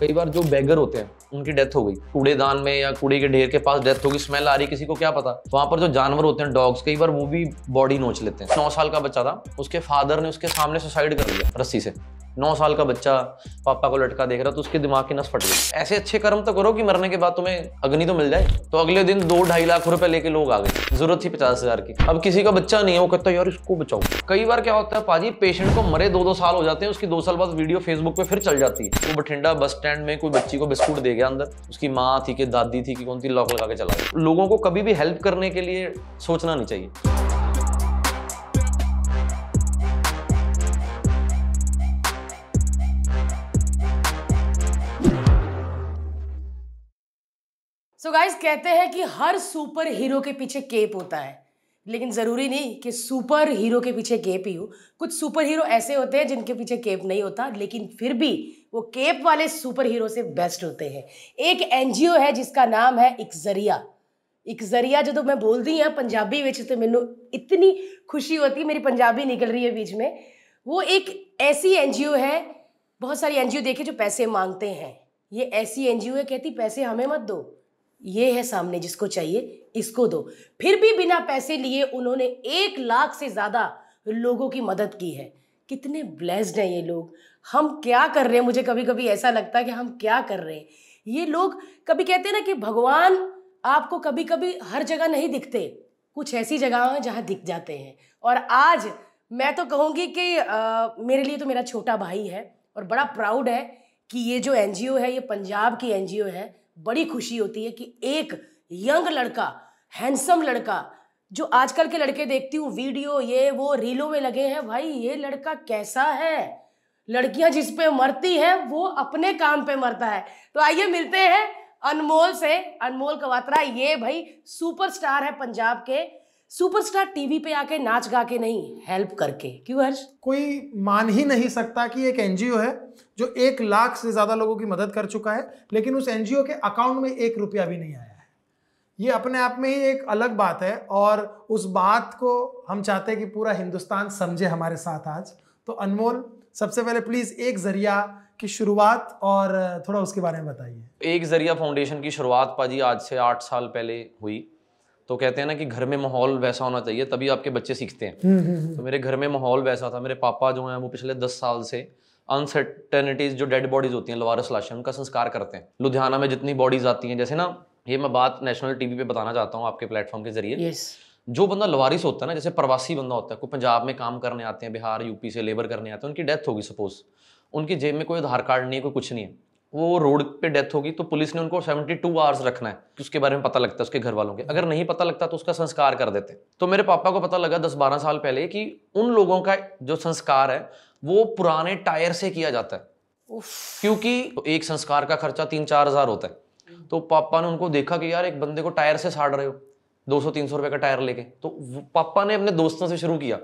कई बार जो बैगर होते हैं उनकी डेथ हो गई कूड़ेदान में या कूड़े के ढेर के पास डेथ होगी स्मेल आ रही किसी को क्या पता तो वहां पर जो जानवर होते हैं डॉग्स कई बार वो भी बॉडी नोच लेते हैं नौ साल का बच्चा था उसके फादर ने उसके सामने सुसाइड कर लिया रस्सी से नौ साल का बच्चा पापा को लटका देख रहा तो उसके दिमाग की नस फट गई ऐसे अच्छे कर्म तो करो कि मरने के बाद तुम्हें अग्नि तो मिल जाए तो अगले दिन दो ढाई लाख रुपए लेके लोग आ गए जरूरत थी पचास हजार की अब किसी का बच्चा नहीं है वो कहता यार इसको बचाओ कई बार क्या होता है पाजी पेशेंट को मरे दो दो साल हो जाते हैं उसकी दो साल बाद वीडियो फेसबुक पे फिर चल जाती है वो बठिंडा बस स्टैंड में कोई बच्ची को बिस्कुट दे गया अंदर उसकी माँ थी कि दादी थी कि कौन थी लॉक लगा के चला लोगों को कभी भी हेल्प करने के लिए सोचना नहीं चाहिए सो so गाइस कहते हैं कि हर सुपर हीरो के पीछे केप होता है लेकिन ज़रूरी नहीं कि सुपर हीरो के पीछे केप ही हो कुछ सुपर हीरो ऐसे होते हैं जिनके पीछे केप नहीं होता लेकिन फिर भी वो केप वाले सुपर हीरो से बेस्ट होते हैं एक एन है जिसका नाम है एक जरिया जो तो मैं बोल दी हूँ पंजाबी बेच तो ਮੈਨੂੰ इतनी खुशी होती मेरी पंजाबी निकल रही है बीच में वो एक ऐसी एन है बहुत सारी एनजीओ देखे जो पैसे मांगते हैं ये ऐसी एन है कहती पैसे हमें मत दो ये है सामने जिसको चाहिए इसको दो फिर भी बिना पैसे लिए उन्होंने एक लाख से ज़्यादा लोगों की मदद की है कितने ब्लेस्ड हैं ये लोग हम क्या कर रहे हैं मुझे कभी कभी ऐसा लगता है कि हम क्या कर रहे हैं ये लोग कभी कहते हैं ना कि भगवान आपको कभी कभी हर जगह नहीं दिखते कुछ ऐसी जगह हैं जहाँ दिख जाते हैं और आज मैं तो कहूँगी कि आ, मेरे लिए तो मेरा छोटा भाई है और बड़ा प्राउड है कि ये जो एन है ये पंजाब की एन है बड़ी खुशी होती है कि एक यंग लड़का हैंडसम लड़का जो आजकल के लड़के देखती हूँ वीडियो ये वो रीलों में लगे हैं भाई ये लड़का कैसा है लड़कियां जिस पे मरती हैं वो अपने काम पे मरता है तो आइए मिलते हैं अनमोल से अनमोल कवात्रा ये भाई सुपरस्टार है पंजाब के सुपरस्टार टीवी पे आके नाच गा के नहीं हेल्प करके क्यों हर्ष कोई मान ही नहीं सकता कि एक एनजीओ है जो एक लाख से ज्यादा लोगों की मदद कर चुका है लेकिन उस एनजीओ के अकाउंट में एक रुपया भी नहीं आया है ये अपने आप में ही एक अलग बात है और उस बात को हम चाहते हैं कि पूरा हिंदुस्तान समझे हमारे साथ आज तो अनमोल सबसे पहले प्लीज एक जरिया की शुरुआत और थोड़ा उसके बारे में बताइए एक जरिया फाउंडेशन की शुरुआत पाजी आज से आठ साल पहले हुई तो कहते हैं ना कि घर में माहौल वैसा होना चाहिए तभी आपके बच्चे सीखते हैं हम्म, हम्म, हम्म। तो मेरे घर में माहौल वैसा था मेरे पापा जो हैं वो पिछले दस साल से अनसर्टेनिटीज जो डेड बॉडीज होती हैं लवारस लाशें उनका संस्कार करते हैं लुधियाना में जितनी बॉडीज आती हैं जैसे ना ये मैं बात नेशनल टीवी पे बताना चाहता हूँ आपके प्लेटफॉर्म के जरिए yes. जो बंदा लवारिस होता है ना जैसे प्रवासी बंदा होता है कोई पंजाब में काम करने आते हैं बिहार यूपी से लेबर करने आते हैं उनकी डेथ होगी सपोज उनकी जेब में कोई आधार कार्ड नहीं है कोई कुछ नहीं है वो रोड पे डेथ होगी तो पुलिस ने उनको 72 टू आवर्स रखना है कि उसके बारे में पता लगता है उसके घर वालों के अगर नहीं पता लगता तो उसका संस्कार कर देते तो मेरे पापा को पता लगा दस बारह साल पहले कि उन लोगों का जो संस्कार है वो पुराने टायर से किया जाता है क्योंकि एक संस्कार का खर्चा तीन चार हज़ार होता है तो पापा ने उनको देखा कि यार एक बंदे को टायर से साड़ रहे हो दो सौ तीन सौ रुपये का टायर लेके तो पापा ने अपने दोस्तों से शुरू किया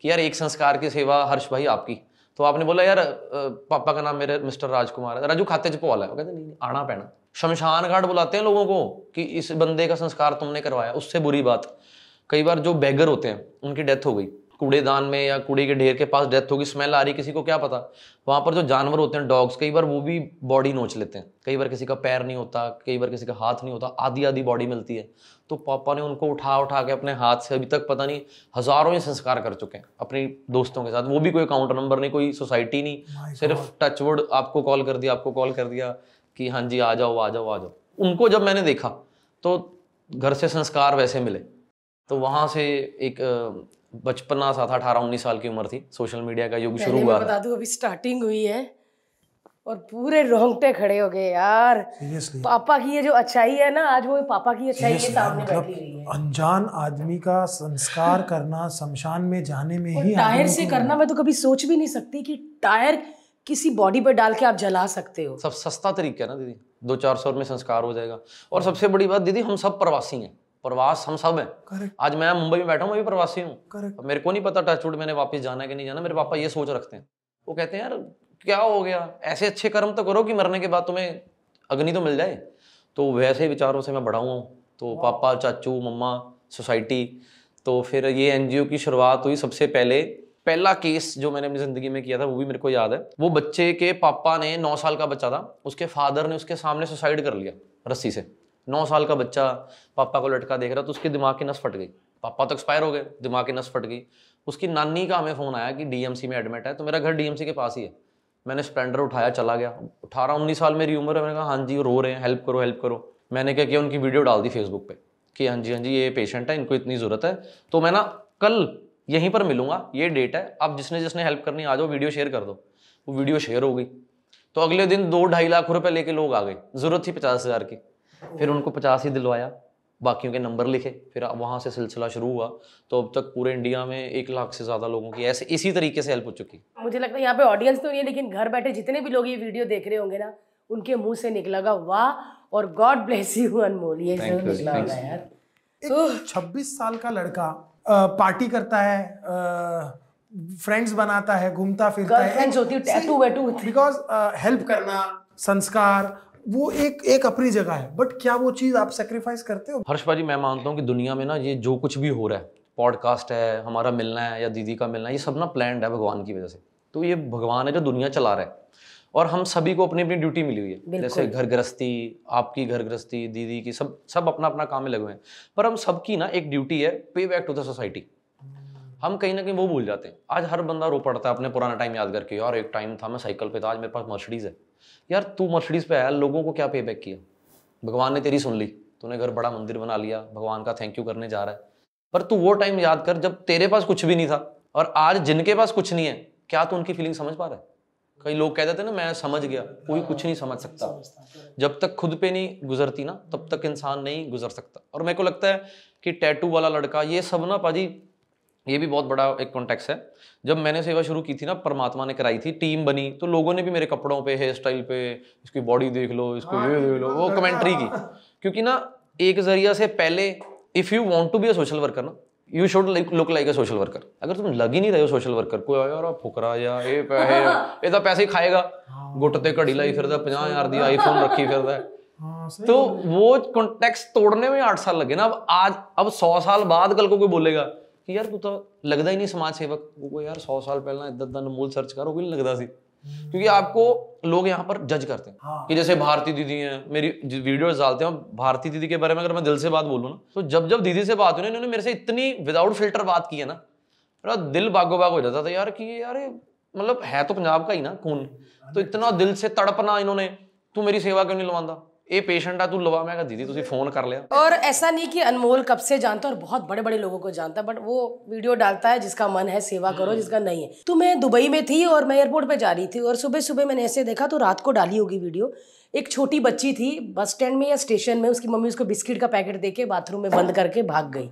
कि यार एक संस्कार की सेवा हर्ष भाई आपकी तो आपने बोला यार पापा का नाम मेरे मिस्टर राजकुमार है राजू खाते च पवाला है कहते नहीं आना पैना शमशान घाट बुलाते हैं लोगों को कि इस बंदे का संस्कार तुमने करवाया उससे बुरी बात कई बार जो बैगर होते हैं उनकी डेथ हो गई कूड़ेदान में या कूड़े के ढेर के पास डेथ होगी स्मेल आ रही किसी को क्या पता वहाँ पर जो जानवर होते हैं डॉग्स कई बार वो भी बॉडी नोच लेते हैं कई बार किसी का पैर नहीं होता कई बार किसी का हाथ नहीं होता आधी आधी बॉडी मिलती है तो पापा ने उनको उठा उठा के अपने हाथ से अभी तक पता नहीं हज़ारों ही संस्कार कर चुके हैं अपने दोस्तों के साथ वो भी कोई अकाउंट नंबर नहीं कोई सोसाइटी नहीं सिर्फ टचवुड आपको कॉल कर दिया आपको कॉल कर दिया कि हाँ जी आ जाओ आ जाओ आ जाओ उनको जब मैंने देखा तो घर से संस्कार वैसे मिले तो वहाँ से एक बचपना सा था अठारह उन्नीस साल की उम्र थी सोशल मीडिया का युग शुरू हुआ बता दूं अभी स्टार्टिंग हुई है और पूरे रोंगटे खड़े हो गए यार Seriously? पापा की ये जो अच्छाई है ना आज वो पापा की अच्छाई के सामने मतलब बैठी हुई है अनजान आदमी का संस्कार करना शमशान में जाने में ही टायर से करना मैं तो कभी सोच भी नहीं सकती कि टायर किसी बॉडी पर डाल के आप जला सकते हो सब सस्ता तरीका है ना दीदी दो चार सौ में संस्कार हो जाएगा और सबसे बड़ी बात दीदी हम सब प्रवासी हैं प्रवास हम सब हैं आज मैं मुंबई में बैठा हूँ प्रवासी हूँ मेरे को नहीं पता टचवुड मैंने वापस जाना है कि नहीं जाना मेरे पापा ये सोच रखते हैं वो कहते हैं यार क्या हो गया ऐसे अच्छे कर्म तो करो कि मरने के बाद तुम्हें अग्नि तो मिल जाए तो वैसे विचारों से मैं बड़ा हुआ तो पापा चाचू मम्मा सोसाइटी तो फिर ये एन की शुरुआत हुई सबसे पहले पहला केस जो मैंने अपनी ज़िंदगी में किया था वो भी मेरे को याद है वो बच्चे के पापा ने नौ साल का बच्चा था उसके फादर ने उसके सामने सुसाइड कर लिया रस्सी से नौ साल का बच्चा पापा को लटका देख रहा तो उसके दिमाग की नस फट गई पापा तो एक्सपायर हो गए दिमाग की नस फट गई उसकी नानी का हमें फ़ोन आया कि डीएमसी में एडमिट है तो मेरा घर डीएमसी के पास ही है मैंने स्प्लेंडर उठाया चला गया अठारह उन्नीस साल मेरी उम्र है मैंने कहा हाँ जी रो रहे हैं हेल्प करो हेल्प करो मैंने क्या किया उनकी वीडियो डाल दी फेसबुक पर कि हाँ जी हाँ जी ये पेशेंट है इनको इतनी ज़रूरत है तो मैं ना कल यहीं पर मिलूंगा ये डेट है आप जिसने जिसने हेल्प करनी आ जाओ वीडियो शेयर कर दो वो वीडियो शेयर हो गई तो अगले दिन दो ढाई लाख रुपए लेके लोग आ गए ज़रूरत थी पचास हज़ार की फिर उनको पचास ही दिलवाया बाकियों के नंबर लिखे फिर वहाँ से सिलसिला शुरू हुआ तो अब तक पूरे इंडिया में एक लाख से ज़्यादा लोगों की ऐसे इसी तरीके से हेल्प हो चुकी मुझे लगता है यहाँ पे ऑडियंस तो नहीं है लेकिन घर बैठे जितने भी लोग ये वीडियो देख रहे होंगे ना उनके मुंह से निकलेगा वाह और गॉड ब्लेस यू अनमोल ये जरूर तो छब्बीस साल का लड़का पार्टी करता है फ्रेंड्स बनाता है घूमता फिरता है बिकॉज हेल्प करना संस्कार वो एक एक अपनी जगह है बट क्या वो चीज़ आप सेक्रीफाइस करते हो हर्ष भाजी मैं मानता हूँ कि दुनिया में ना ये जो कुछ भी हो रहा है पॉडकास्ट है हमारा मिलना है या दीदी का मिलना है ये सब ना प्लान है भगवान की वजह से तो ये भगवान है जो दुनिया चला रहा है और हम सभी को अपनी अपनी ड्यूटी मिली हुई है जैसे घर गृहस्थी आपकी घर गृहस्थी दीदी की सब सब अपना अपना काम में लगे हुए हैं पर हम सबकी ना एक ड्यूटी है पे बैक टू द सोसाइटी हम कहीं ना कहीं वो भूल जाते हैं आज हर बंदा रो पड़ता है अपने पुराना टाइम याद करके और एक टाइम था मैं साइकिल पे था आज मेरे पास मर्सिडीज़ है यार तू मर्सिडीज पे आया लोगों को क्या पे बैक किया भगवान ने तेरी सुन ली तूने घर बड़ा मंदिर बना लिया भगवान का थैंक यू करने जा रहा है पर तू वो टाइम याद कर जब तेरे पास कुछ भी नहीं था और आज जिनके पास कुछ नहीं है क्या तू उनकी फीलिंग समझ पा रहा है कई लोग कह देते ना मैं समझ गया कोई कुछ नहीं समझ सकता जब तक खुद पे नहीं गुजरती ना तब तक इंसान नहीं गुजर सकता और मेरे को लगता है कि टैटू वाला लड़का ये सब ना पाजी ये भी बहुत बड़ा एक कॉन्टेक्स है जब मैंने सेवा शुरू की थी ना परमात्मा ने कराई थी टीम बनी तो लोगों ने भी मेरे कपड़ों पे हेयर स्टाइल पे इसकी बॉडी देख लो इसको हाँ, ये देख लो वो कमेंट्री की क्योंकि ना एक जरिया से पहले if you want to be a social worker ना you should look like a social worker अगर तुम लग ही नहीं रहे हो सोशल वर्कर कोई यार फुकरा या ये हाँ। ये तो पैसे ही खाएगा गुट हाँ, घड़ी लाई फिर पाँ हज़ार की आईफोन रखी फिर तो वो कॉन्टेक्स तोड़ने में आठ साल लगे ना अब आज अब सौ साल बाद कल को कोई बोलेगा ਕਿ ਯਾਰ तो लगता ही नहीं समाज सेवक ਸੇਵਕ ਉਹ ਯਾਰ 100 साल पहला इधर ਦਾ ਅਨਮੋਲ सर्च करो ਕੋਈ ਨਹੀਂ ਲੱਗਦਾ ਸੀ क्योंकि आपको लोग यहाँ पर जज करते हैं हाँ। कि जैसे भारतीय दीदी हैं मेरी वीडियोस डालते हैं भारतीय दीदी के बारे में अगर मैं दिल से बात बोलूँ ना तो जब जब दीदी से बात हुई ना इन्होंने मेरे से इतनी विदाउट फिल्टर बात की है ना मेरा दिल बागो बाग हो जाता था यार कि यार मतलब है तो पंजाब का ही ना खून तो इतना दिल से तड़पना इन्होंने तू मेरी सेवा क्यों नहीं लवाना ਇਹ ਪੇਸ਼ੈਂਟ ਆ ਤੂੰ ਲਵਾ ਮੈਂ ਕਿਹਾ फोन कर लिया और ऐसा नहीं कि अनमोल कब से जानता और बहुत बड़े बड़े लोगों को जानता बट वो वीडियो डालता है जिसका मन है सेवा करो हम्म। जिसका नहीं है तो मैं दुबई में थी और मैं एयरपोर्ट पे जा रही थी और सुबह सुबह मैंने ऐसे देखा तो रात को डाली होगी वीडियो एक छोटी बच्ची थी बस स्टैंड में या स्टेशन में उसकी मम्मी उसको बिस्किट का पैकेट दे के बाथरूम में बंद करके भाग गई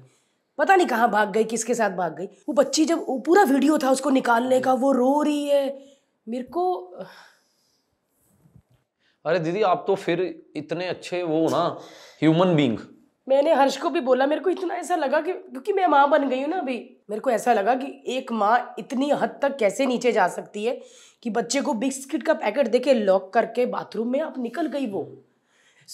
पता नहीं कहाँ भाग गई किसके साथ भाग गई वो बच्ची जब पूरा वीडियो था उसको निकालने का वो रो रही है मेरे को अरे दीदी आप तो फिर इतने अच्छे वो ना ह्यूमन बींग मैंने हर्ष को भी बोला मेरे को इतना ऐसा लगा कि क्योंकि मैं माँ बन गई हूँ ना अभी मेरे को ऐसा लगा कि एक माँ इतनी हद तक कैसे नीचे जा सकती है कि बच्चे को बिस्किट का पैकेट देके लॉक करके बाथरूम में आप निकल गई वो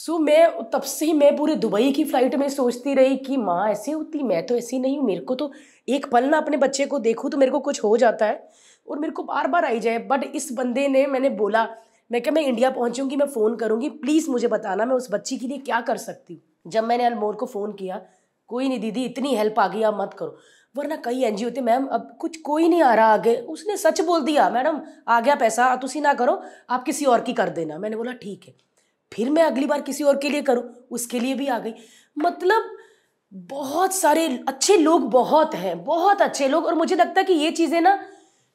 सो मैं तब से ही मैं पूरे दुबई की फ़्लाइट में सोचती रही कि माँ ऐसी होती मैं तो ऐसी नहीं हूँ मेरे को तो एक पल ना अपने बच्चे को देखूँ तो मेरे को कुछ हो जाता है और मेरे को बार बार आई जाए बट इस बंदे ने मैंने बोला मैं क्या मैं इंडिया पहुंचूंगी मैं फ़ोन करूंगी प्लीज़ मुझे बताना मैं उस बच्ची के लिए क्या कर सकती हूँ जब मैंने अलमोर को फ़ोन किया कोई नहीं दीदी इतनी हेल्प आ गई आप मत करो वरना कई एन जी होते मैम अब कुछ कोई नहीं आ रहा आगे उसने सच बोल दिया मैडम आ गया पैसा तुम ना करो आप किसी और की कर देना मैंने बोला ठीक है फिर मैं अगली बार किसी और के लिए करूँ उसके लिए भी आ गई मतलब बहुत सारे अच्छे लोग बहुत हैं बहुत अच्छे लोग और मुझे लगता है कि ये चीज़ें ना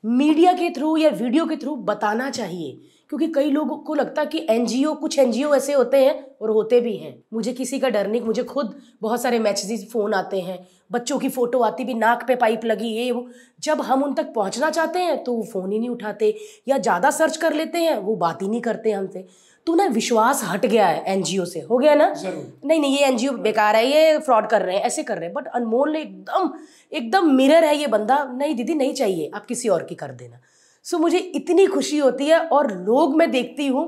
मीडिया के थ्रू या वीडियो के थ्रू बताना चाहिए क्योंकि कई लोगों को लगता है कि एनजीओ कुछ एनजीओ ऐसे होते हैं और होते भी हैं मुझे किसी का डर नहीं मुझे खुद बहुत सारे मैसेजेस फ़ोन आते हैं बच्चों की फ़ोटो आती भी नाक पे पाइप लगी ये वो जब हम उन तक पहुंचना चाहते हैं तो वो फ़ोन ही नहीं उठाते या ज़्यादा सर्च कर लेते हैं वो बात ही नहीं करते हमसे तो ना विश्वास हट गया है एन से हो गया ना नहीं नहीं ये एन बेकार है ये फ्रॉड कर रहे हैं ऐसे कर रहे हैं बट अनमोल ने एकदम एकदम मिरर है ये बंदा नहीं दीदी नहीं चाहिए आप किसी और की कर देना सो मुझे इतनी खुशी होती है और लोग मैं देखती हूँ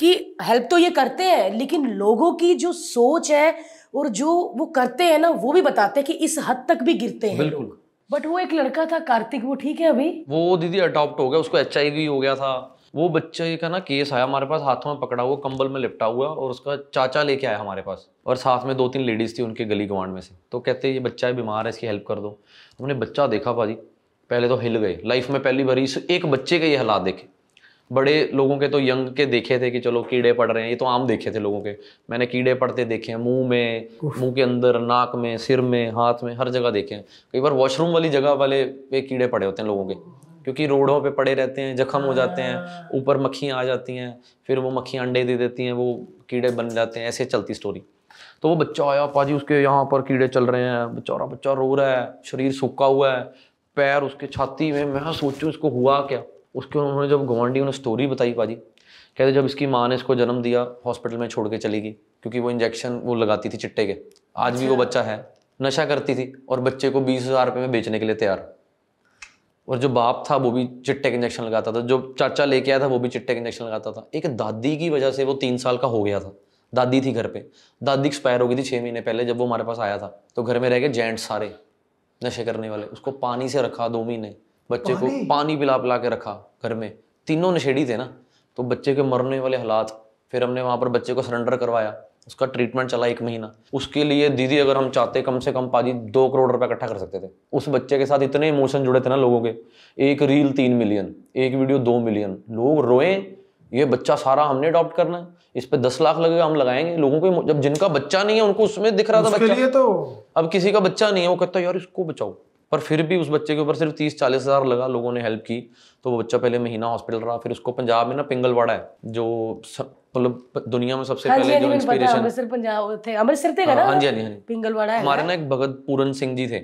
कि हेल्प तो ये करते हैं लेकिन लोगों की जो सोच है और जो वो करते हैं ना वो भी बताते हैं कि इस हद तक भी गिरते हैं बिल्कुल बट वो एक लड़का था कार्तिक वो ठीक है अभी वो दीदी अडॉप्ट हो गया उसको एच हो गया था वो बच्चे का ना केस आया हमारे पास हाथों में पकड़ा हुआ कंबल में लिपटा हुआ और उसका चाचा लेके आया हमारे पास और साथ में दो तीन लेडीज़ थी उनके गली गुआंड में से तो कहते ये बच्चा बीमार है इसकी हेल्प कर दो तो हमने बच्चा देखा भाजी पहले तो हिल गए लाइफ में पहली बार इस एक बच्चे के ये हालात देखे बड़े लोगों के तो यंग के देखे थे कि चलो कीड़े पड़ रहे हैं ये तो आम देखे थे लोगों के मैंने कीड़े पड़ते देखे हैं मुंह में मुंह के अंदर नाक में सिर में हाथ में हर जगह देखे हैं कई बार वॉशरूम वाली जगह वाले पे कीड़े पड़े होते हैं लोगों के क्योंकि रोडों पे पड़े रहते हैं जख्म हो जाते हैं हाँ। ऊपर मक्खियाँ आ जाती हैं फिर वो मक्खियाँ अंडे दे देती हैं वो कीड़े बन जाते हैं ऐसे चलती स्टोरी तो वो बच्चा आया पाजी उसके यहाँ पर कीड़े चल रहे हैं बेचारा बच्चा रो रहा है शरीर सूखा हुआ है पैर उसके छाती में मैं हाँ सोचूँ इसको हुआ क्या उसके उन्होंने जब गवांडी उन्हें स्टोरी बताई पाजी कहते जब इसकी माँ ने इसको जन्म दिया हॉस्पिटल में छोड़ के चली गई क्योंकि वो इंजेक्शन वो लगाती थी चिट्टे के आज भी वो अच्छा। बच्चा है नशा करती थी और बच्चे को बीस हज़ार रुपये में बेचने के लिए तैयार और जो बाप था वो भी चिट्टे का इंजेक्शन लगाता था जो चाचा लेके आया था वो भी चिट्टे का इंजेक्शन लगाता था एक दादी की वजह से वो तीन साल का हो गया था दादी थी घर पे दादी एक्सपायर हो गई थी छः महीने पहले जब वो हमारे पास आया था तो घर में रह गए जेंट्स सारे नशे करने वाले उसको पानी से रखा दो महीने बच्चे को पानी पिला पिला के रखा घर में तीनों नशेड़ी थे ना तो बच्चे के मरने वाले हालात फिर हमने वहाँ पर बच्चे को सरेंडर करवाया उसका ट्रीटमेंट चला एक महीना उसके लिए दीदी अगर हम चाहते कम से कम पाजी दो करोड़ रुपए इकट्ठा कर सकते थे उस बच्चे के साथ इतने इमोशन जुड़े थे ना लोगों के एक रील तीन मिलियन एक वीडियो दो मिलियन लोग रोए ये बच्चा सारा हमने अडॉप्ट करना है इस पे दस लाख लगेगा हम लगाएंगे लोगों को जब जिनका बच्चा नहीं है उनको उसमें दिख रहा था बच्चा लिए तो अब किसी का बच्चा नहीं है वो कहता है यार इसको बचाओ पर फिर भी उस बच्चे के ऊपर सिर्फ तीस चालीस हज़ार लगा लोगों ने हेल्प की तो वो बच्चा पहले महीना हॉस्पिटल रहा फिर उसको पंजाब में ना पिंगलवाड़ा है जो मतलब दुनिया में सबसे हाँ पहले हाँ जो इंस्पिरेशन अमृतसर थे अमृतसर थे हाँ, हाँ जी हाँ जी हाँ जी पिंगलवाड़ा हमारे ना एक भगत पूरन सिंह जी थे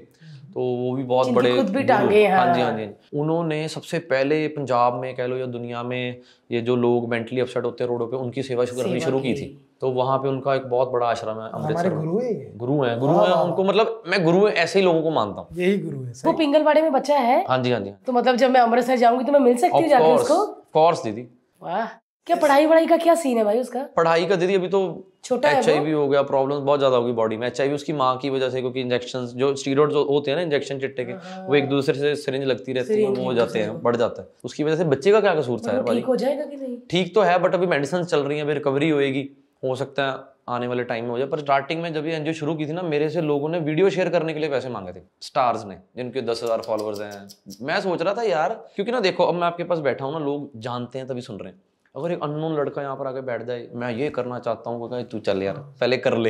तो वो भी बहुत बड़े खुद भी टांगे हाँ जी हाँ जी उन्होंने सबसे पहले पंजाब में कह लो या दुनिया में ये जो लोग मेंटली अपसेट होते हैं रोडों पे उनकी सेवा करनी शुरू की थी तो वहाँ पे उनका एक बहुत बड़ा आश्रम है अमृतसर गुरु है गुरु है गुरु है उनको मतलब मैं गुरु ऐसे ही लोगों को मानता हूँ यही गुरु है वो पिंगलवाड़े में बच्चा है हाँ जी हाँ जी तो मतलब जब मैं अमृतसर जाऊंगी तो मैं मिल सकती हूँ उसको कोर्स दीदी वाह क्या पढ़ाई वढ़ाई का क्या सीन है भाई उसका पढ़ाई का दीदी अभी तो छोटा एच आई हो गया प्रॉब्लम बहुत ज्यादा होगी बॉडी में एच उसकी माँ की वजह से क्योंकि इंजेक्शन जो स्टीरोड जो होते हैं ना इंजेक्शन चिट्टे के वो एक हाँ। दूसरे से सिरिंज लगती रहती है वो हो जाते हैं बढ़ जाता है उसकी वजह से बच्चे का क्या कसूर था मतलब भाई ठीक तो है बट अभी मेडिसिन चल रही है अभी रिकवरी होएगी हो सकता है आने वाले टाइम में हो जाए पर स्टार्टिंग में जब ये एनजीओ शुरू की थी ना मेरे से लोगों ने वीडियो शेयर करने के लिए पैसे मांगे थे स्टार्स ने जिनके दस हज़ार फॉलोअर्स हैं मैं सोच रहा था यार क्योंकि ना देखो अब मैं आपके पास बैठा हूँ ना लोग जानते हैं तभी सुन रहे हैं अगर एक अननोन लड़का यहाँ पर आके बैठ जाए मैं ये करना चाहता हूँ तू चल यार पहले कर ले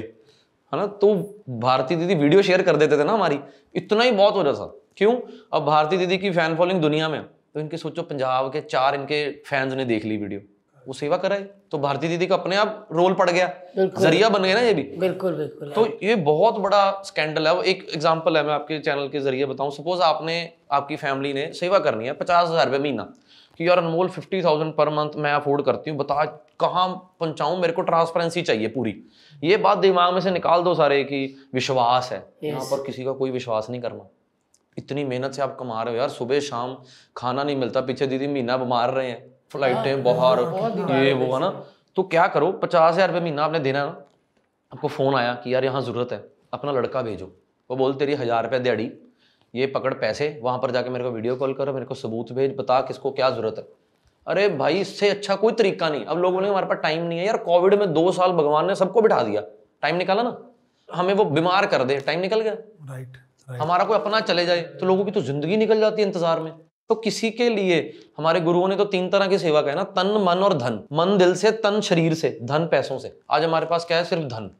है ना तो भारती दीदी वीडियो शेयर कर देते थे ना हमारी इतना ही बहुत हो जाता क्यों अब भारती दीदी की फैन फॉलोइंग दुनिया में तो इनके सोचो पंजाब के चार इनके फैंस ने देख ली वीडियो वो सेवा कराए तो भारती दीदी का अपने आप रोल पड़ गया जरिया बन गया ना ये भी बिल्कुल बिल्कुल तो ये बहुत बड़ा स्कैंडल है एक एग्जांपल है मैं आपके चैनल के जरिए बताऊं सपोज आपने आपकी फैमिली ने सेवा करनी है पचास हजार रुपये महीना कि यार अनमोल फिफ्टी थाउजेंड पर मंथ मैं अफोर्ड करती हूँ बता कहाँ पहुँचाऊँ मेरे को ट्रांसपेरेंसी चाहिए पूरी ये बात दिमाग में से निकाल दो सारे कि विश्वास है yes. यहाँ पर किसी का कोई विश्वास नहीं करना इतनी मेहनत से आप कमा रहे हो यार सुबह शाम खाना नहीं मिलता पीछे दीदी महीना बीमार रहे हैं फ्लाइटें हाँ, बाहर ये वो है ना तो क्या करो पचास हज़ार रुपये महीना आपने देना आपको फ़ोन आया कि यार यहाँ ज़रूरत है अपना लड़का भेजो वो बोल तेरी हज़ार रुपये दिहाड़ी ये पकड़ पैसे वहाँ पर जाके मेरे को वीडियो कॉल करो मेरे को सबूत भेज बता किसको क्या ज़रूरत है अरे भाई इससे अच्छा कोई तरीका नहीं अब लोग ने हमारे पास टाइम नहीं है यार कोविड में दो साल भगवान ने सबको बिठा दिया टाइम निकाला ना हमें वो बीमार कर दे टाइम निकल गया राइट हमारा कोई अपना चले जाए तो लोगों की तो जिंदगी निकल जाती है इंतजार में तो किसी के लिए हमारे गुरुओं ने तो तीन तरह की सेवा कहा ना तन मन और धन मन दिल से तन शरीर से धन पैसों से आज हमारे पास क्या है सिर्फ धन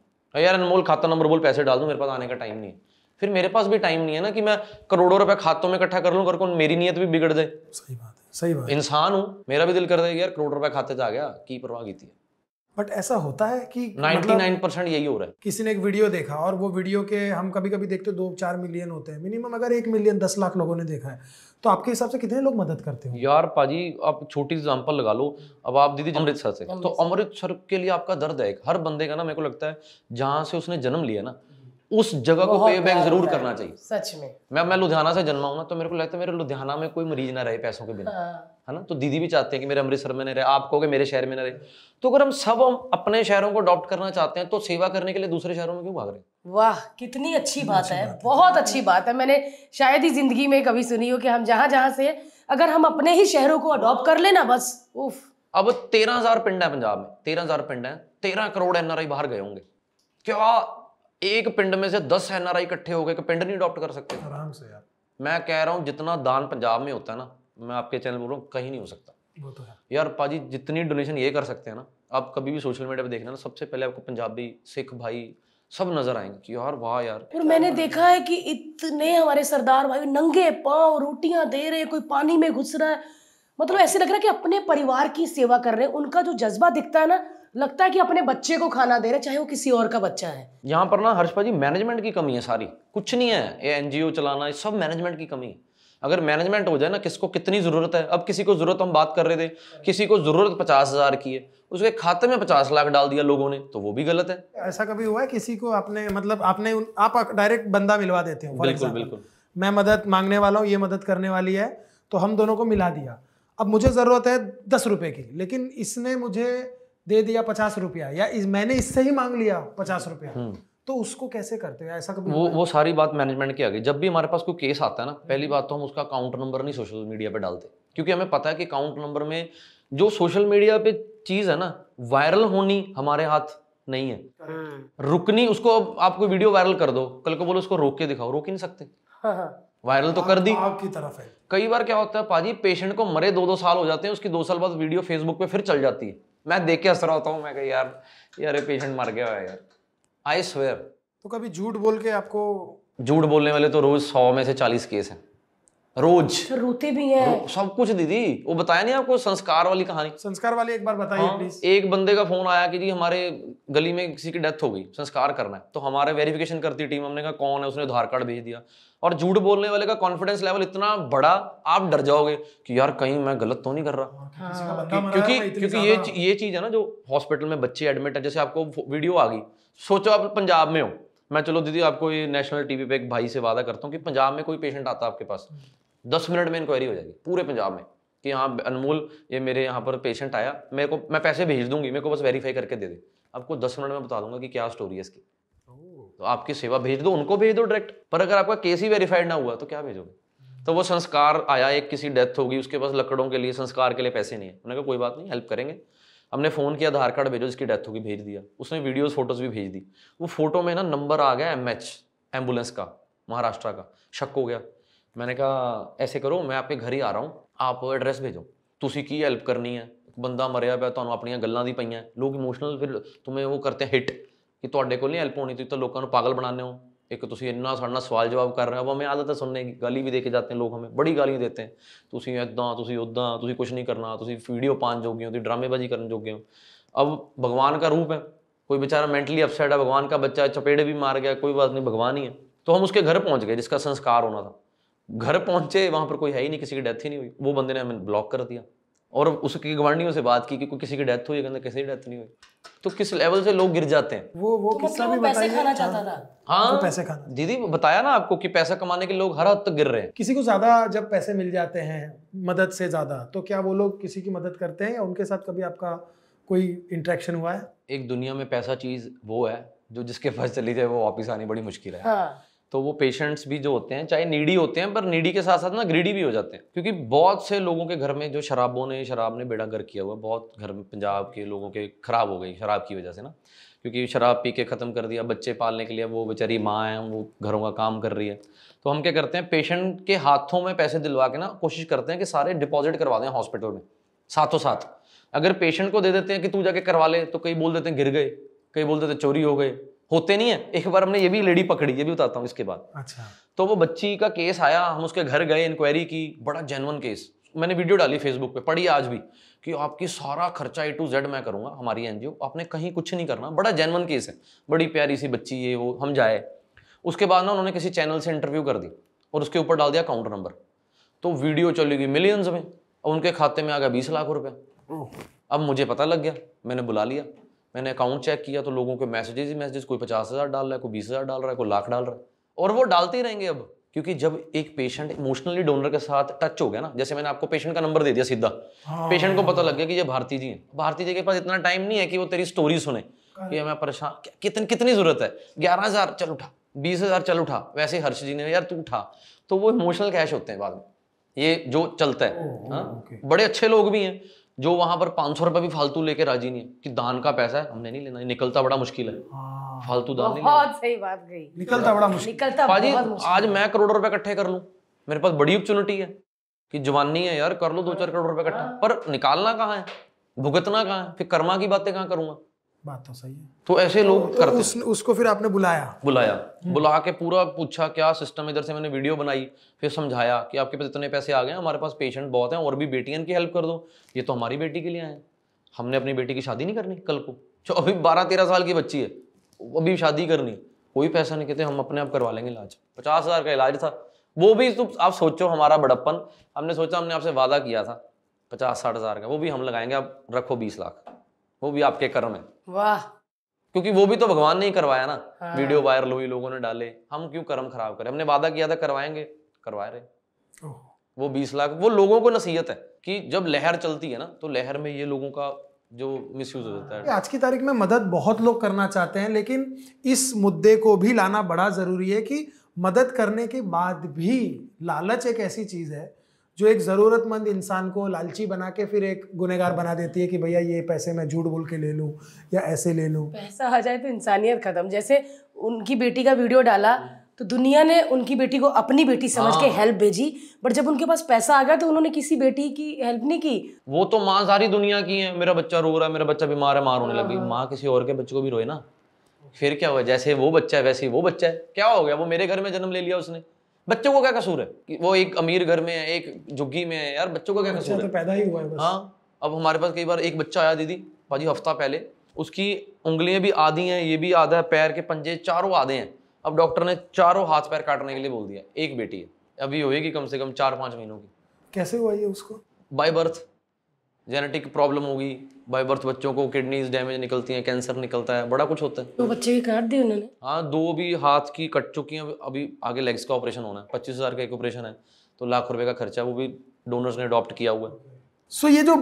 यार अनमोल खाता नंबर बोल पैसे डाल दो मेरे पास आने का टाइम नहीं है फिर मेरे पास भी टाइम नहीं है ना कि मैं करोड़ों रुपए खातों में इकट्ठा कर लूं कर मेरी नीयत भी बिगड़ जाए सही बात है सही बात इंसान हूँ मेरा भी दिल कर जाएगा यार करोड़ रुपए खाते जा गया की परवाह की थी बट ऐसा होता है कि 99 मतलब परसेंट यही हो रहा है किसी ने एक वीडियो देखा और वो वीडियो के हम कभी कभी देखते दो चार मिलियन होते हैं मिनिमम अगर एक मिलियन दस लाख लोगों ने देखा है तो आपके हिसाब से कितने लोग मदद करते हैं यार पाजी आप छोटी एग्जाम्पल लगा लो अब आप दीदी अमृतसर से तो अमृतसर के लिए आपका दर्द है हर बंदे का ना मेरे को लगता है जहाँ से उसने जन्म लिया ना उस जगह को पे बैक जरूर करना चाहिए सच में मैं मैं लुधियाना से जन्मा हूँ ना तो मेरे को लगता है मेरे लुधियाना में कोई मरीज ना रहे पैसों के बिना हाँ। है ना तो दीदी भी चाहते हैं कि मेरे अमृतसर में ना रहे आप कहोगे मेरे शहर में ना रहे तो अगर हम सब हम अपने शहरों को अडॉप्ट करना चाहते हैं तो सेवा करने के लिए दूसरे शहरों में क्यों भाग रहे हैं वाह कितनी अच्छी बात है बहुत अच्छी बात है मैंने शायद ही जिंदगी में कभी सुनी हो कि हम जहाँ जहाँ से अगर हम अपने ही शहरों को अडॉप्ट कर लेना बस उफ अब तेरह हजार पिंड है पंजाब में तेरह हजार पिंड है तेरह करोड़ एनआरआई बाहर गए होंगे क्या एक पिंड में से दस एन आर आई इकट्ठे हो गए पिंड नहीं अडोप्ट कर सकते आराम से यार मैं कह रहा हूँ जितना दान पंजाब में होता है ना मैं आपके चैनल बोल रहा हूँ कहीं नहीं हो सकता वो तो है यार पाजी जितनी डोनेशन ये कर सकते हैं ना आप कभी भी सोशल मीडिया पे देखना ना सबसे पहले आपको पंजाबी सिख भाई सब नजर आएंगे कि यार वाह यार और मैंने देखा है कि इतने हमारे सरदार भाई नंगे पाँव रोटियां दे रहे कोई पानी में घुस रहा है मतलब ऐसे लग रहा है कि अपने परिवार की सेवा कर रहे हैं उनका जो जज्बा दिखता है ना लगता है कि अपने बच्चे को खाना दे रहे चाहे वो किसी और का बच्चा है यहाँ पर ना हर्षपा जी मैनेजमेंट की कमी है सारी कुछ नहीं है ये एनजीओ चलाना ये सब मैनेजमेंट की कमी है अगर मैनेजमेंट हो जाए ना किसको कितनी ज़रूरत है अब किसी को ज़रूरत हम बात कर रहे थे किसी को ज़रूरत पचास हज़ार की है उसके खाते में पचास लाख डाल दिया लोगों ने तो वो भी गलत है ऐसा कभी हुआ है किसी को आपने मतलब आपने आप डायरेक्ट बंदा मिलवा देते हो बिल्कुल बिल्कुल मैं मदद मांगने वाला हूँ ये मदद करने वाली है तो हम दोनों को मिला दिया अब मुझे ज़रूरत है दस रुपए की लेकिन इसने मुझे दे दिया पचास रुपया या इस, मैंने इससे ही मांग लिया पचास रुपया हम्म। तो उसको कैसे करते हो ऐसा कभी वो वो सारी बात मैनेजमेंट की आ गई जब भी हमारे पास कोई केस आता है ना हम्म। पहली बात तो हम उसका अकाउंट नंबर नहीं सोशल मीडिया पे डालते क्योंकि हमें पता है कि अकाउंट नंबर में जो सोशल मीडिया पे चीज़ है ना वायरल होनी हमारे हाथ नहीं है हम्म। रुकनी उसको अब आप कोई वीडियो वायरल कर दो कल को बोलो उसको रोक के दिखाओ रोक ही नहीं सकते वायरल तो कर दी आपकी तरफ है कई बार क्या होता है पाजी पेशेंट को मरे दो दो साल हो जाते हैं उसकी दो साल बाद वीडियो फेसबुक पे फिर चल जाती है मैं देख के हंस रहा होता हूँ मैं कह यार यार पेशेंट मर गया यार आई स्वेयर तो कभी झूठ बोल के आपको झूठ बोलने वाले तो रोज सौ में से चालीस केस हैं रोज अच्छा, रोते भी हैं रो, सब कुछ दीदी वो बताया नहीं आपको संस्कार वाली कहानी संस्कार वाली एक बार बताइए हाँ, प्लीज एक बंदे का फोन आया कि जी हमारे गली में किसी की डेथ हो गई संस्कार करना है तो हमारे वेरिफिकेशन करती टीम हमने कहा कौन है उसने आधार कार्ड भेज दिया और झूठ बोलने वाले का कॉन्फिडेंस लेवल इतना बड़ा आप डर जाओगे कि यार कहीं मैं गलत तो नहीं कर रहा हाँ, हाँ, क्योंकि क्योंकि ये ये चीज है ना जो हॉस्पिटल में बच्चे एडमिट है जैसे आपको वीडियो आ गई सोचो आप पंजाब में हो मैं चलो दीदी आपको ये नेशनल टीवी पे एक भाई से वादा करता हूँ कि पंजाब में कोई पेशेंट आता है आपके पास दस मिनट में इंक्वायरी हो जाएगी पूरे पंजाब में कि हाँ अनमोल ये मेरे यहाँ पर पेशेंट आया मेरे को मैं पैसे भेज दूंगी मेरे को बस वेरीफाई करके दे दे आपको दस मिनट में बता दूंगा कि क्या स्टोरी है इसकी तो आपकी सेवा भेज दो उनको भेज दो डायरेक्ट पर अगर आपका केस ही वेरीफाइड ना हुआ तो क्या भेजोगे तो वो संस्कार आया एक किसी डेथ होगी उसके पास लकड़ों के लिए संस्कार के लिए पैसे नहीं है उन्होंने कहा कोई बात नहीं हेल्प करेंगे हमने फ़ोन किया आधार कार्ड भेजो जिसकी डेथ होगी भेज दिया उसने वीडियोस फोटोज भी भेज दी वो फोटो में ना नंबर आ गया एम एम्बुलेंस का महाराष्ट्र का शक हो गया मैंने कहा ऐसे करो मैं आपके घर ही आ रहा हूँ आप एड्रेस भेजो की ਕੀ करनी है ਹੈ ਬੰਦਾ ਮਰਿਆ ਪਿਆ ਤੁਹਾਨੂੰ ਆਪਣੀਆਂ ਗੱਲਾਂ ਦੀ ਪਈਆਂ ਲੋਕ ਇਮੋਸ਼ਨਲ ਫਿਰ ਤੁਮੇ ਉਹ ਕਰਤੇ ਹਿੱਟ ਕਿ ਤੁਹਾਡੇ ਕੋਲ ਨਹੀਂ ਹੈਲਪ होनी ਤੁਸੀਂ ਤਾਂ ਲੋਕਾਂ ਨੂੰ ਪਾਗਲ ਬਣਾਉਂਦੇ ਹੋ एक तुम इन्ना साढ़ा सवाल जवाब कर रहे हो अब हमें आदत सुनने की गाली भी देके जाते हैं लोग हमें बड़ी गाली देते हैं तुम इदा तुम उदा तुम कुछ नहीं करना तुम वीडियो पान जोगे हो तुम ड्रामेबाजी करने जोगे हो अब भगवान का रूप है कोई बेचारा मेंटली अपसेट है भगवान का बच्चा चपेड़े भी मार गया कोई बात नहीं भगवान ही है तो हम उसके घर पहुँच गए जिसका संस्कार होना था घर पहुंचे वहां पर कोई है ही नहीं किसी की डेथ ही नहीं हुई वो बंदे ने हमें ब्लॉक कर दिया और उसकी गवांडियों से बात की कि कोई किसी की डेथ हुई कहते किसी की डेथ नहीं हुई तो किस लेवल से लोग गिर जाते हैं वो वो तो किस्सा मतलब भी पैसे खाना चाहता था हाँ तो पैसे खाना दीदी बताया ना आपको कि पैसा कमाने के लोग हर हद तक गिर रहे हैं किसी को ज्यादा जब पैसे मिल जाते हैं मदद से ज्यादा तो क्या वो लोग किसी की मदद करते हैं या उनके साथ कभी आपका कोई इंटरेक्शन हुआ है एक दुनिया में पैसा चीज वो है जो जिसके पास चली जाए वो वापिस आनी बड़ी मुश्किल है हाँ। तो वो पेशेंट्स भी जो होते हैं चाहे नीडी होते हैं पर नीडी के साथ साथ ना ग्रीडी भी हो जाते हैं क्योंकि बहुत से लोगों के घर में जो शराबों ने शराब ने बेड़ा घर किया हुआ बहुत घर में पंजाब के लोगों के ख़राब हो गई शराब की वजह से ना क्योंकि शराब पी के ख़त्म कर दिया बच्चे पालने के लिए वो बेचारी माँ है वो घरों का काम कर रही है तो हम क्या करते हैं पेशेंट के हाथों में पैसे दिलवा के ना कोशिश करते हैं कि सारे डिपॉजिट करवा दें हॉस्पिटल में साथों साथ अगर पेशेंट को दे देते हैं कि तू जाके करवा ले तो कई बोल देते हैं गिर गए कई बोल देते चोरी हो गए होते नहीं है एक बार हमने ये भी लेडी पकड़ी ये भी बताता हूँ इसके बाद अच्छा तो वो बच्ची का केस आया हम उसके घर गए इंक्वायरी की बड़ा जेनवन केस मैंने वीडियो डाली फेसबुक पे पढ़ी आज भी कि आपकी सारा खर्चा ए टू जेड मैं करूंगा हमारी एनजीओ आपने कहीं कुछ नहीं करना बड़ा जेनवन केस है बड़ी प्यारी सी बच्ची ये वो हम जाए उसके बाद ना उन्होंने किसी चैनल से इंटरव्यू कर दी और उसके ऊपर डाल दिया अकाउंट नंबर तो वीडियो चली गई मिलियंस में और उनके खाते में आ गया बीस लाख रुपये अब मुझे पता लग गया मैंने बुला लिया मैंने अकाउंट चेक किया तो लोगों के मैसेजेस ही मैसेजेस कोई पचास हज़ार डाल रहा है कोई बीस हज़ार डाल रहा है कोई लाख डाल रहा है और वो डालते ही रहेंगे अब क्योंकि जब एक पेशेंट इमोशनली डोनर के साथ टच हो गया ना जैसे मैंने आपको पेशेंट का नंबर दे दिया सीधा हाँ। पेशेंट को पता लग गया कि ये भारती जी हैं भारती जी के पास इतना टाइम नहीं है कि वो तेरी स्टोरी सुने कि मैं परेशान कितनी कितनी जरूरत है ग्यारह हज़ार चल उठा बीस हज़ार चल उठा वैसे हर्ष जी ने यार तू उठा तो वो इमोशनल कैश होते हैं बाद में ये जो चलता है हाँ? बड़े अच्छे लोग भी हैं जो वहां पर पांच सौ रुपये भी फालतू लेके राजी नहीं है कि दान का पैसा है हमने नहीं लेना निकलता बड़ा मुश्किल है हाँ। फालतू दान बहुत सही बात गई निकलता बड़ा मुश्किल निकलता पाजी आज मैं करोड़ों रुपए इकट्ठे कर लू मेरे पास बड़ी अपॉर्चुनिटी है कि जवानी है यार कर लो दो चार करोड़ रुपए इकट्ठा पर निकालना कहाँ है भुगतना कहाँ है फिर कर्मा की बातें कहाँ करूंगा बात तो सही है तो ऐसे तो लोग तो, करते उस, उसको फिर आपने बुलाया बुलाया हम्म। बुला के पूरा पूछा क्या सिस्टम इधर से मैंने वीडियो बनाई फिर समझाया कि आपके पास इतने पैसे आ गए हमारे पास पेशेंट बहुत हैं और भी बेटियन की हेल्प कर दो ये तो हमारी बेटी के लिए आए हमने अपनी बेटी की शादी नहीं करनी कल को जो अभी बारह तेरह साल की बच्ची है अभी शादी करनी कोई पैसा नहीं कहते हम अपने आप करवा लेंगे इलाज पचास हज़ार का इलाज था वो भी तो आप सोचो हमारा बड़प्पन हमने सोचा हमने आपसे वादा किया था पचास साठ हज़ार का वो भी हम लगाएंगे आप रखो बीस लाख वो भी आपके कर्म है वाह क्योंकि वो भी तो भगवान ने ही करवाया ना हाँ। वीडियो वायरल हुई लोगों ने डाले हम क्यों कर्म खराब करें हमने वादा किया था करवाएंगे करवा रहे वो बीस लाख वो लोगों को नसीहत है कि जब लहर चलती है ना तो लहर में ये लोगों का जो मिस हो जाता है आज की तारीख में मदद बहुत लोग करना चाहते हैं लेकिन इस मुद्दे को भी लाना बड़ा ज़रूरी है कि मदद करने के बाद भी लालच एक ऐसी चीज़ है जो एक ज़रूरतमंद इंसान को लालची बना के फिर एक गुनेगार बना देती है कि भैया ये पैसे मैं झूठ बोल के ले लूँ या ऐसे ले लूँ पैसा आ जाए तो इंसानियत ख़त्म जैसे उनकी बेटी का वीडियो डाला तो दुनिया ने उनकी बेटी को अपनी बेटी समझ के हेल्प हाँ। भेजी बट जब उनके पास पैसा आ गया तो उन्होंने किसी बेटी की हेल्प नहीं की वो तो माँ सारी दुनिया की है मेरा बच्चा रो रहा है मेरा बच्चा बीमार है मार होने लगी हाँ। माँ किसी और के बच्चे को भी रोए ना फिर क्या हुआ जैसे वो बच्चा है वैसे वो बच्चा है क्या हो गया वो मेरे घर में जन्म ले लिया उसने बच्चों को क्या कसूर है कि वो एक अमीर घर में है एक झुग्गी में है यार बच्चों को क्या कसूर अच्छा, है तो पैदा ही हुआ है हाँ अब हमारे पास कई बार एक बच्चा आया दीदी भाजी हफ्ता पहले उसकी उंगलियां भी आधी हैं ये भी आधा है पैर के पंजे चारों आधे हैं अब डॉक्टर ने चारों हाथ पैर काटने के लिए बोल दिया एक बेटी है अभी होगी कम से कम चार पाँच महीनों की कैसे हुआ ये उसको बाय बर्थ जेनेटिक प्रॉब्लम होगी बाई बर्थ बच्चों को किडनीज डैमेज निकलती हैं कैंसर निकलता है बड़ा कुछ होता है दो बच्चे भी काट दिए उन्होंने हाँ दो भी हाथ की कट चुकी हैं अभी आगे लेग्स का ऑपरेशन होना है पच्चीस हज़ार का एक ऑपरेशन है तो लाख रुपए का खर्चा वो भी डोनर्स ने अडॉप्ट किया हुआ है सो ये जो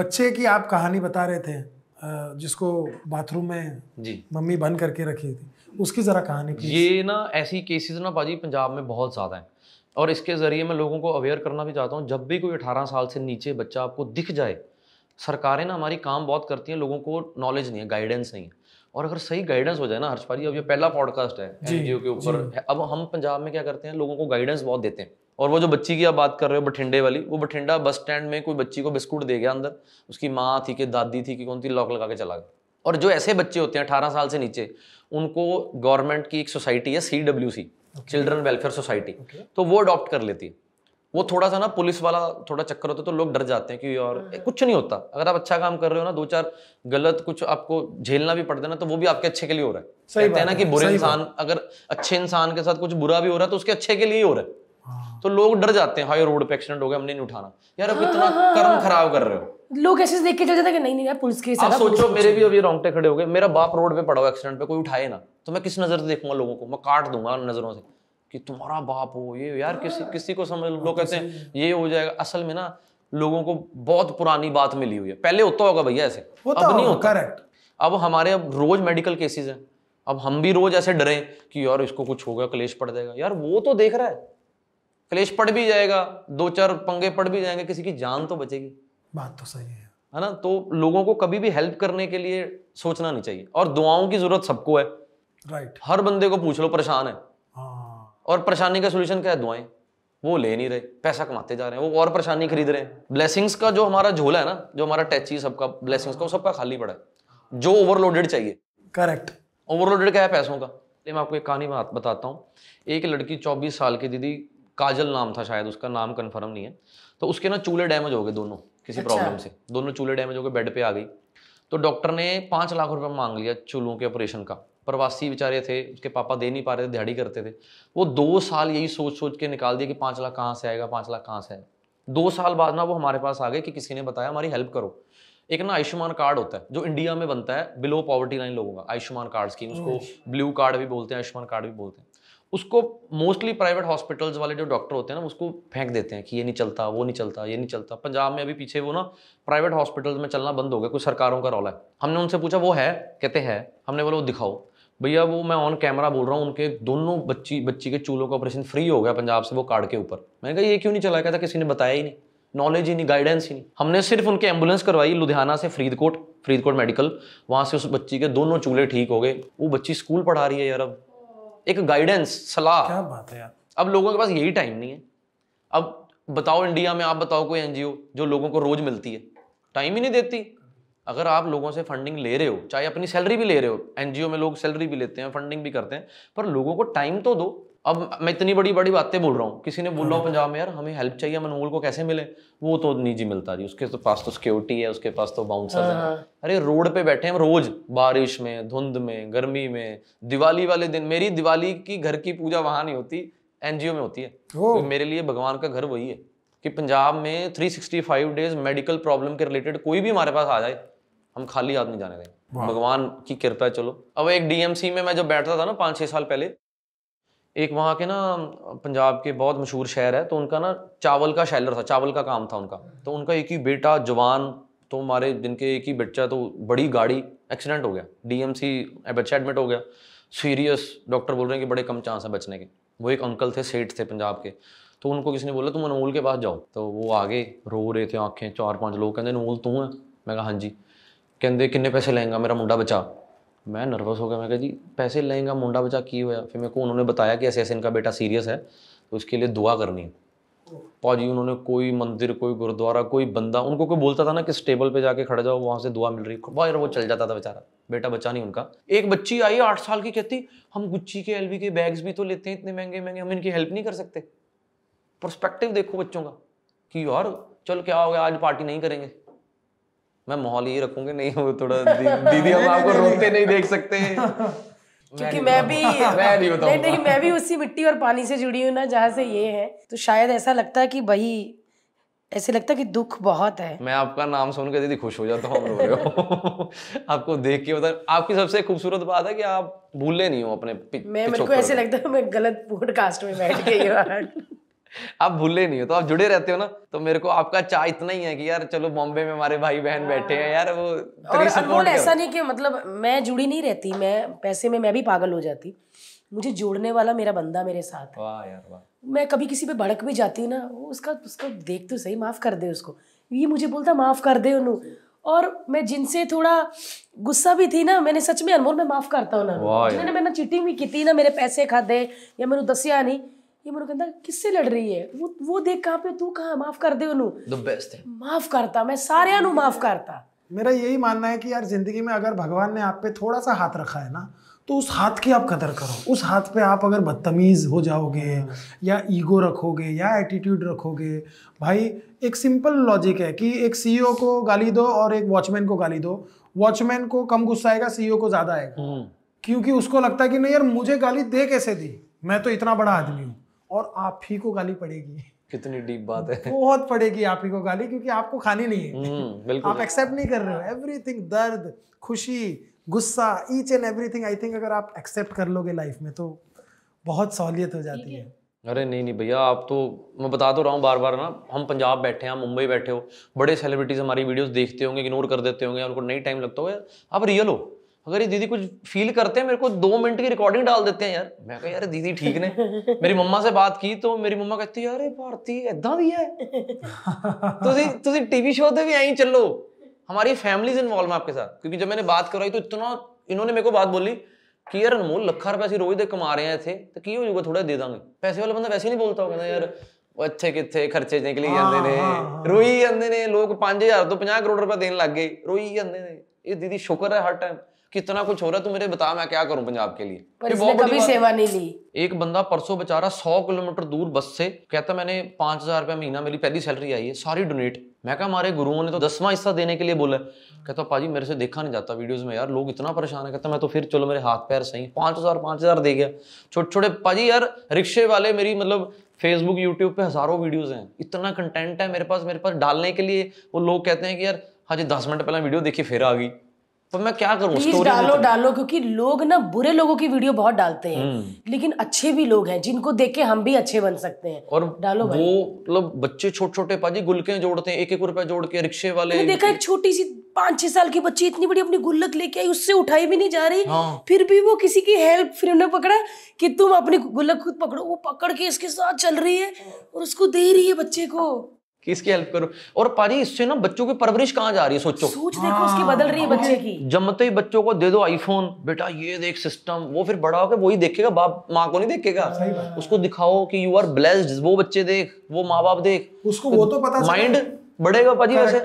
बच्चे की आप कहानी बता रहे थे जिसको बाथरूम में जी मम्मी बंद करके रखी थी उसकी ज़रा कहानी ये ना ऐसी केसेस ना भाजी पंजाब में बहुत ज़्यादा हैं और इसके ज़रिए मैं लोगों को अवेयर करना भी चाहता हूँ जब भी कोई अठारह साल से नीचे बच्चा आपको दिख जाए सरकारें ना हमारी काम बहुत करती हैं लोगों को नॉलेज नहीं है गाइडेंस नहीं है और अगर सही गाइडेंस हो जाए ना हर्ष अब ये पहला पॉडकास्ट है एनजीओ के ऊपर अब हम पंजाब में क्या करते हैं लोगों को गाइडेंस बहुत देते हैं और वो जो बच्ची की आप बात कर रहे हो बठिंडे वाली वो बठिंडा बस स्टैंड में कोई बच्ची को बिस्कुट दे गया अंदर उसकी माँ थी कि दादी थी कि कौन थी लॉक लगा के चला गया और जो ऐसे बच्चे होते हैं अठारह साल से नीचे उनको गवर्नमेंट की एक सोसाइटी है C W C children welfare society तो वो अडॉप्ट कर लेती है वो थोड़ा सा ना पुलिस वाला थोड़ा चक्कर होता है तो लोग डर जाते हैं कि और हाँ। कुछ नहीं होता अगर आप अच्छा काम कर रहे हो ना दो चार गलत कुछ आपको झेलना भी पड़ता है ना तो वो भी आपके अच्छे के लिए हो रहा है कहते हैं ना कि बुरे इंसान अगर अच्छे इंसान के साथ कुछ बुरा भी हो रहा है तो उसके अच्छे के लिए ही हो रहा है तो लोग डर जाते हैं हाई रोड पे एक्सीडेंट हो गया हमने नहीं उठाना यार अब इतना हाँ, हाँ, कर्म हाँ। खराब कर रहे हो लोग ऐसे देख के चल जाते हैं कि नहीं नहीं यार पुलिस के साथ सोचो मेरे भी अभी रोंगटे खड़े हो गए मेरा बाप रोड पे पड़ा हुआ एक्सीडेंट पे कोई उठाए ना तो मैं किस नजर से देखूंगा लोगों को मैं काट दूंगा नजरों से कि तुम्हारा बाप हो ये यार किसी किसी को समझ लोग कहते हैं ये हो जाएगा असल में ना लोगों को बहुत पुरानी बात मिली हुई है पहले होता होगा भैया ऐसे अब तो नहीं होता करेक्ट अब हमारे अब रोज मेडिकल केसेस हैं अब हम भी रोज ऐसे डरे कि यार इसको कुछ होगा क्लेश पड़ जाएगा यार वो तो देख रहा है क्लेश पड़ भी जाएगा दो चार पंगे पड़ भी जाएंगे किसी की जान तो बचेगी बात तो सही है है ना तो लोगों को कभी भी हेल्प करने के लिए सोचना नहीं चाहिए और दुआओं की जरूरत सबको है राइट हर बंदे को पूछ लो परेशान है हाँ। और परेशानी का सोल्यूशन क्या है दुआएं वो ले नहीं रहे पैसा कमाते जा रहे हैं वो और परेशानी खरीद रहे हैं ब्लेसिंग्स का जो हमारा झोला है ना जो हमारा टैची सबका ब्लेसिंग्स का वो सबका खाली पड़ा है जो ओवरलोडेड चाहिए करेक्ट ओवरलोडेड क्या है पैसों का मैं आपको एक कहानी बात बताता हूँ एक लड़की चौबीस साल की दीदी काजल नाम था शायद उसका नाम कन्फर्म नहीं है तो उसके ना चूल्हे डैमेज हो गए दोनों किसी अच्छा। प्रॉब्लम से दोनों चूल्हे डैमेज हो गए बेड पे आ गई तो डॉक्टर ने पाँच लाख रुपये मांग लिया चूल्हों के ऑपरेशन का प्रवासी बेचारे थे उसके पापा दे नहीं पा रहे थे दिहाड़ी करते थे वो दो साल यही सोच सोच के निकाल दिया कि पाँच लाख कहाँ से आएगा पाँच लाख कहाँ से आएगा दो साल बाद ना वो हमारे पास आ गए कि किसी ने बताया हमारी हेल्प करो एक ना आयुष्मान कार्ड होता है जो इंडिया में बनता है बिलो पॉवर्टी लाइन लोगों का आयुष्मान कार्ड स्कीम उसको ब्लू कार्ड भी बोलते हैं आयुष्मान कार्ड भी बोलते हैं उसको मोस्टली प्राइवेट हॉस्पिटल्स वाले जो डॉक्टर होते हैं ना उसको फेंक देते हैं कि ये नहीं चलता वो नहीं चलता ये नहीं चलता पंजाब में अभी पीछे वो ना प्राइवेट हॉस्पिटल्स में चलना बंद हो गया कुछ सरकारों का रौला है हमने उनसे पूछा वो है कहते हैं हमने बोला वो दिखाओ भैया वो मैं ऑन कैमरा बोल रहा हूँ उनके दोनों बच्ची बच्ची के चूलों का ऑपरेशन फ्री हो गया पंजाब से वो कार्ड के ऊपर मैंने कहा ये क्यों नहीं चला कहता किसी ने बताया ही नहीं नॉलेज ही नहीं गाइडेंस ही नहीं हमने सिर्फ उनके एम्बुलेंस करवाई लुधियाना से फरीदकोट फरीदकोट मेडिकल वहाँ से उस बच्ची के दोनों चूल्हे ठीक हो गए वो बच्ची स्कूल पढ़ा रही है यार अब एक गाइडेंस सलाह क्या बात है यार अब लोगों के पास यही टाइम नहीं है अब बताओ इंडिया में आप बताओ कोई एनजीओ जो लोगों को रोज मिलती है टाइम ही नहीं देती अगर आप लोगों से फंडिंग ले रहे हो चाहे अपनी सैलरी भी ले रहे हो एनजीओ में लोग सैलरी भी लेते हैं फंडिंग भी करते हैं पर लोगों को टाइम तो दो अब मैं इतनी बड़ी बड़ी बातें बोल रहा हूँ किसी ने बोल रहा हूँ पंजाब में यार हमें हेल्प चाहिए मनमोल को कैसे मिले वो तो निजी मिलता जी उसके तो पास तो सिक्योरिटी है उसके पास तो बाउंसर है हाँ, हाँ। अरे रोड पे बैठे हम रोज बारिश में धुंध में गर्मी में दिवाली वाले दिन मेरी दिवाली की घर की पूजा वहाँ नहीं होती एनजीओ में होती है तो मेरे लिए भगवान का घर वही है कि पंजाब में 365 डेज मेडिकल प्रॉब्लम के रिलेटेड कोई भी हमारे पास आ जाए हम खाली आदमी जाने देंगे भगवान की कृपा है चलो अब एक डीएमसी में मैं जब बैठता था ना पाँच छह साल पहले एक वहाँ के ना पंजाब के बहुत मशहूर शहर है तो उनका ना चावल का शैलर था चावल का काम था उनका तो उनका एक ही बेटा जवान तो हमारे जिनके एक ही बच्चा तो बड़ी गाड़ी एक्सीडेंट हो गया डीएमसी बच्चा एडमिट हो गया सीरियस डॉक्टर बोल रहे हैं कि बड़े कम चांस हैं बचने के वो एक अंकल थे सेठ थे पंजाब के तो उनको किसी ने बोला तुम अनमोल के पास जाओ तो वो आगे रो रहे थे आँखें चार पाँच लोग कहते अनमोल तू है मैं कहा हाँ जी कहते किन्ने पैसे लेंगे मेरा मुंडा बचा मैं नर्वस हो गया मैं कहा जी पैसे लेंगे मुंडा बचा की हुआ फिर मेरे को उन्होंने बताया कि ऐसे ऐसे इनका बेटा सीरियस है तो इसके लिए दुआ करनी है पाजी उन्होंने कोई मंदिर कोई गुरुद्वारा कोई बंदा उनको कोई बोलता था ना कि टेबल पे जाके खड़ा जाओ वहाँ से दुआ मिल रही है वो चल जाता था बेचारा बेटा बच्चा नहीं उनका एक बच्ची आई आठ साल की कहती हम गुच्ची के एलवी के बैग्स भी तो लेते हैं इतने महंगे महंगे हम इनकी हेल्प नहीं कर सकते परस्पेक्टिव देखो बच्चों का कि यार चल क्या हो गया आज पार्टी नहीं करेंगे मैं माहौल ही रखूंगी नहीं वो थोड़ा दीदी हम आपको रोकते नहीं देख सकते क्योंकि मैं भी मैं नहीं बताऊंगा नहीं मैं भी उसी मिट्टी और पानी से जुड़ी हूँ ना जहाँ से ये है तो शायद ऐसा लगता है कि भाई ऐसे लगता है कि दुख बहुत है मैं आपका नाम सुन के दीदी खुश हो जाता हूँ आपको देख के बता आपकी सबसे खूबसूरत बात है कि आप भूले नहीं हो अपने मैं मेरे को ऐसे लगता है मैं गलत पॉडकास्ट में बैठ गई हूँ आप भूले नहीं हो तो आप जुड़े रहते हो ना तो मेरे को आपका चाह इतना ही है कि यार चलो बॉम्बे में हमारे भाई बहन हाँ। बैठे हैं यार वो और ऐसा नहीं कि मतलब मैं जुड़ी नहीं रहती मैं पैसे में मैं भी पागल हो जाती मुझे जोड़ने वाला मेरा बंदा मेरे साथ वाह यार वाह मैं कभी किसी पे भड़क भी जाती ना उसका उसको देख तो सही माफ़ कर दे उसको ये मुझे बोलता माफ़ कर दे उन्हें और मैं जिनसे थोड़ा गुस्सा भी थी ना मैंने सच में अनमोल मैं माफ़ करता हूँ ना जिन्होंने मैंने चीटिंग भी की थी ना मेरे पैसे खा दे या मैंने दसिया नहीं ये कहता किससे लड़ रही है वो वो देख कहाँ पे तू कहाँ माफ कर दे उन्होंने बेस्ट है माफ करता मैं सारे नु माफ करता मेरा यही मानना है कि यार जिंदगी में अगर भगवान ने आप पे थोड़ा सा हाथ रखा है ना तो उस हाथ की आप कदर करो उस हाथ पे आप अगर बदतमीज़ हो जाओगे या ईगो रखोगे या एटीट्यूड रखोगे भाई एक सिंपल लॉजिक है कि एक सीईओ e को गाली दो और एक वॉचमैन को गाली दो वॉचमैन को कम गुस्सा आएगा सीईओ e को ज़्यादा आएगा हम्म। क्योंकि उसको लगता है कि नहीं यार मुझे गाली दे कैसे दी मैं तो इतना बड़ा आदमी हूँ और आप ही को गाली पड़ेगी कितनी डीप बात है बहुत पड़ेगी आप ही को गाली क्योंकि आपको खानी नहीं है हम्म, आप एक्सेप्ट नहीं कर रहे हो एवरीथिंग दर्द खुशी गुस्सा each and everything I think अगर आप एक्सेप्ट कर लोगे लाइफ में तो बहुत सहूलियत हो जाती है अरे नहीं नहीं भैया आप तो मैं बता तो रहा हूँ बार बार ना हम पंजाब बैठे हैं मुंबई बैठे हो बड़े सेलिब्रिटीज़ हमारी वीडियोस देखते होंगे इग्नोर कर देते होंगे उनको नहीं टाइम लगता होगा आप रियल हो अगर ये दीदी कुछ फील करते हैं मेरे को दो मिनट की रिकॉर्डिंग डाल देते हैं यार मैं कहा यार दीदी ठीक ने मेरी मम्मा से बात की तो मेरी मम्मा कहती यार भारती ऐदा भी है तुम टीवी शो पे भी आई चलो हमारी फैमिली इन्वॉल्व है आपके साथ क्योंकि जब मैंने बात करवाई तो इतना इन्होंने मेरे को बात बोली कि यार अनमोल लखा रुपए रोज दे कमा रहे हैं इतने तो की हो जाऊगा थोड़ा दे दांगे पैसे वाला बंदा वैसे ही नहीं बोलता होगा ना यार अच्छे ਇੱਥੇ ਕਿੱਥੇ ਖਰਚੇ ਨਿਕਲੀ ਜਾਂਦੇ ਨੇ ਰੋਈ ਜਾਂਦੇ ਨੇ ਲੋਕ 5000 तो 50 करोड़ ਰੁਪਏ देने लग गए रोई जाते ਨੇ ये दीदी शुक्र है हर टाइम कितना कुछ हो रहा है तू मेरे बता मैं क्या करूं पंजाब के लिए पर इसने कभी सेवा नहीं ली एक बंदा परसों बेचारा सौ किलोमीटर दूर बस से कहता मैंने पांच हजार रुपया महीना मेरी पहली सैलरी आई है सारी डोनेट मैं कहा हमारे गुरुओं ने तो दसवां हिस्सा देने के लिए बोला कहता पाजी मेरे से देखा नहीं जाता वीडियोस में यार लोग इतना परेशान है कहता मैं तो फिर चलो मेरे हाथ पैर सही पांच हज़ार पांच हज़ार दे गया छोटे छोटे पाजी यार रिक्शे वाले मेरी मतलब फेसबुक यूट्यूब पे हज़ारों वीडियोज हैं इतना कंटेंट है मेरे पास मेरे पास डालने के लिए वो लोग कहते हैं कि यार हाँ जी दस मिनट पहले वीडियो देखी फिर आ गई तो मैं क्या करूँ प्लीज डालो डालो क्योंकि लोग ना बुरे लोगों की वीडियो बहुत डालते हैं हम्म। लेकिन अच्छे भी लोग हैं जिनको देख के हम भी अच्छे बन सकते हैं और डालो वो मतलब बच्चे छोटे छोटे पाजी गुलके जोड़ते हैं एक एक रुपया जोड़ के रिक्शे वाले देखा एक छोटी सी पांच छह साल की बच्ची इतनी बड़ी अपनी गुल्लक लेके आई उससे उठाई भी नहीं जा रही हाँ। फिर भी वो किसी की हेल्प फिर उन्हें पकड़ा कि तुम अपनी गुल्लक खुद पकड़ो वो पकड़ के इसके साथ चल रही है और उसको दे रही है बच्चे को किसकी हेल्प करो और पाजी इससे ना बच्चों की परवरिश कहाँ जा रही है सोचो सोच देखो उसकी बदल रही है हाँ। बच्चे की जमते ही बच्चों को दे दो आईफोन बेटा ये देख सिस्टम वो फिर बड़ा होकर वही देखेगा बाप माँ को नहीं देखेगा हाँ, उसको दिखाओ कि यू आर ब्लेस्ड वो बच्चे देख वो माँ बाप देख उसको वो तो पता माइंड बढ़ेगा पाजी वैसे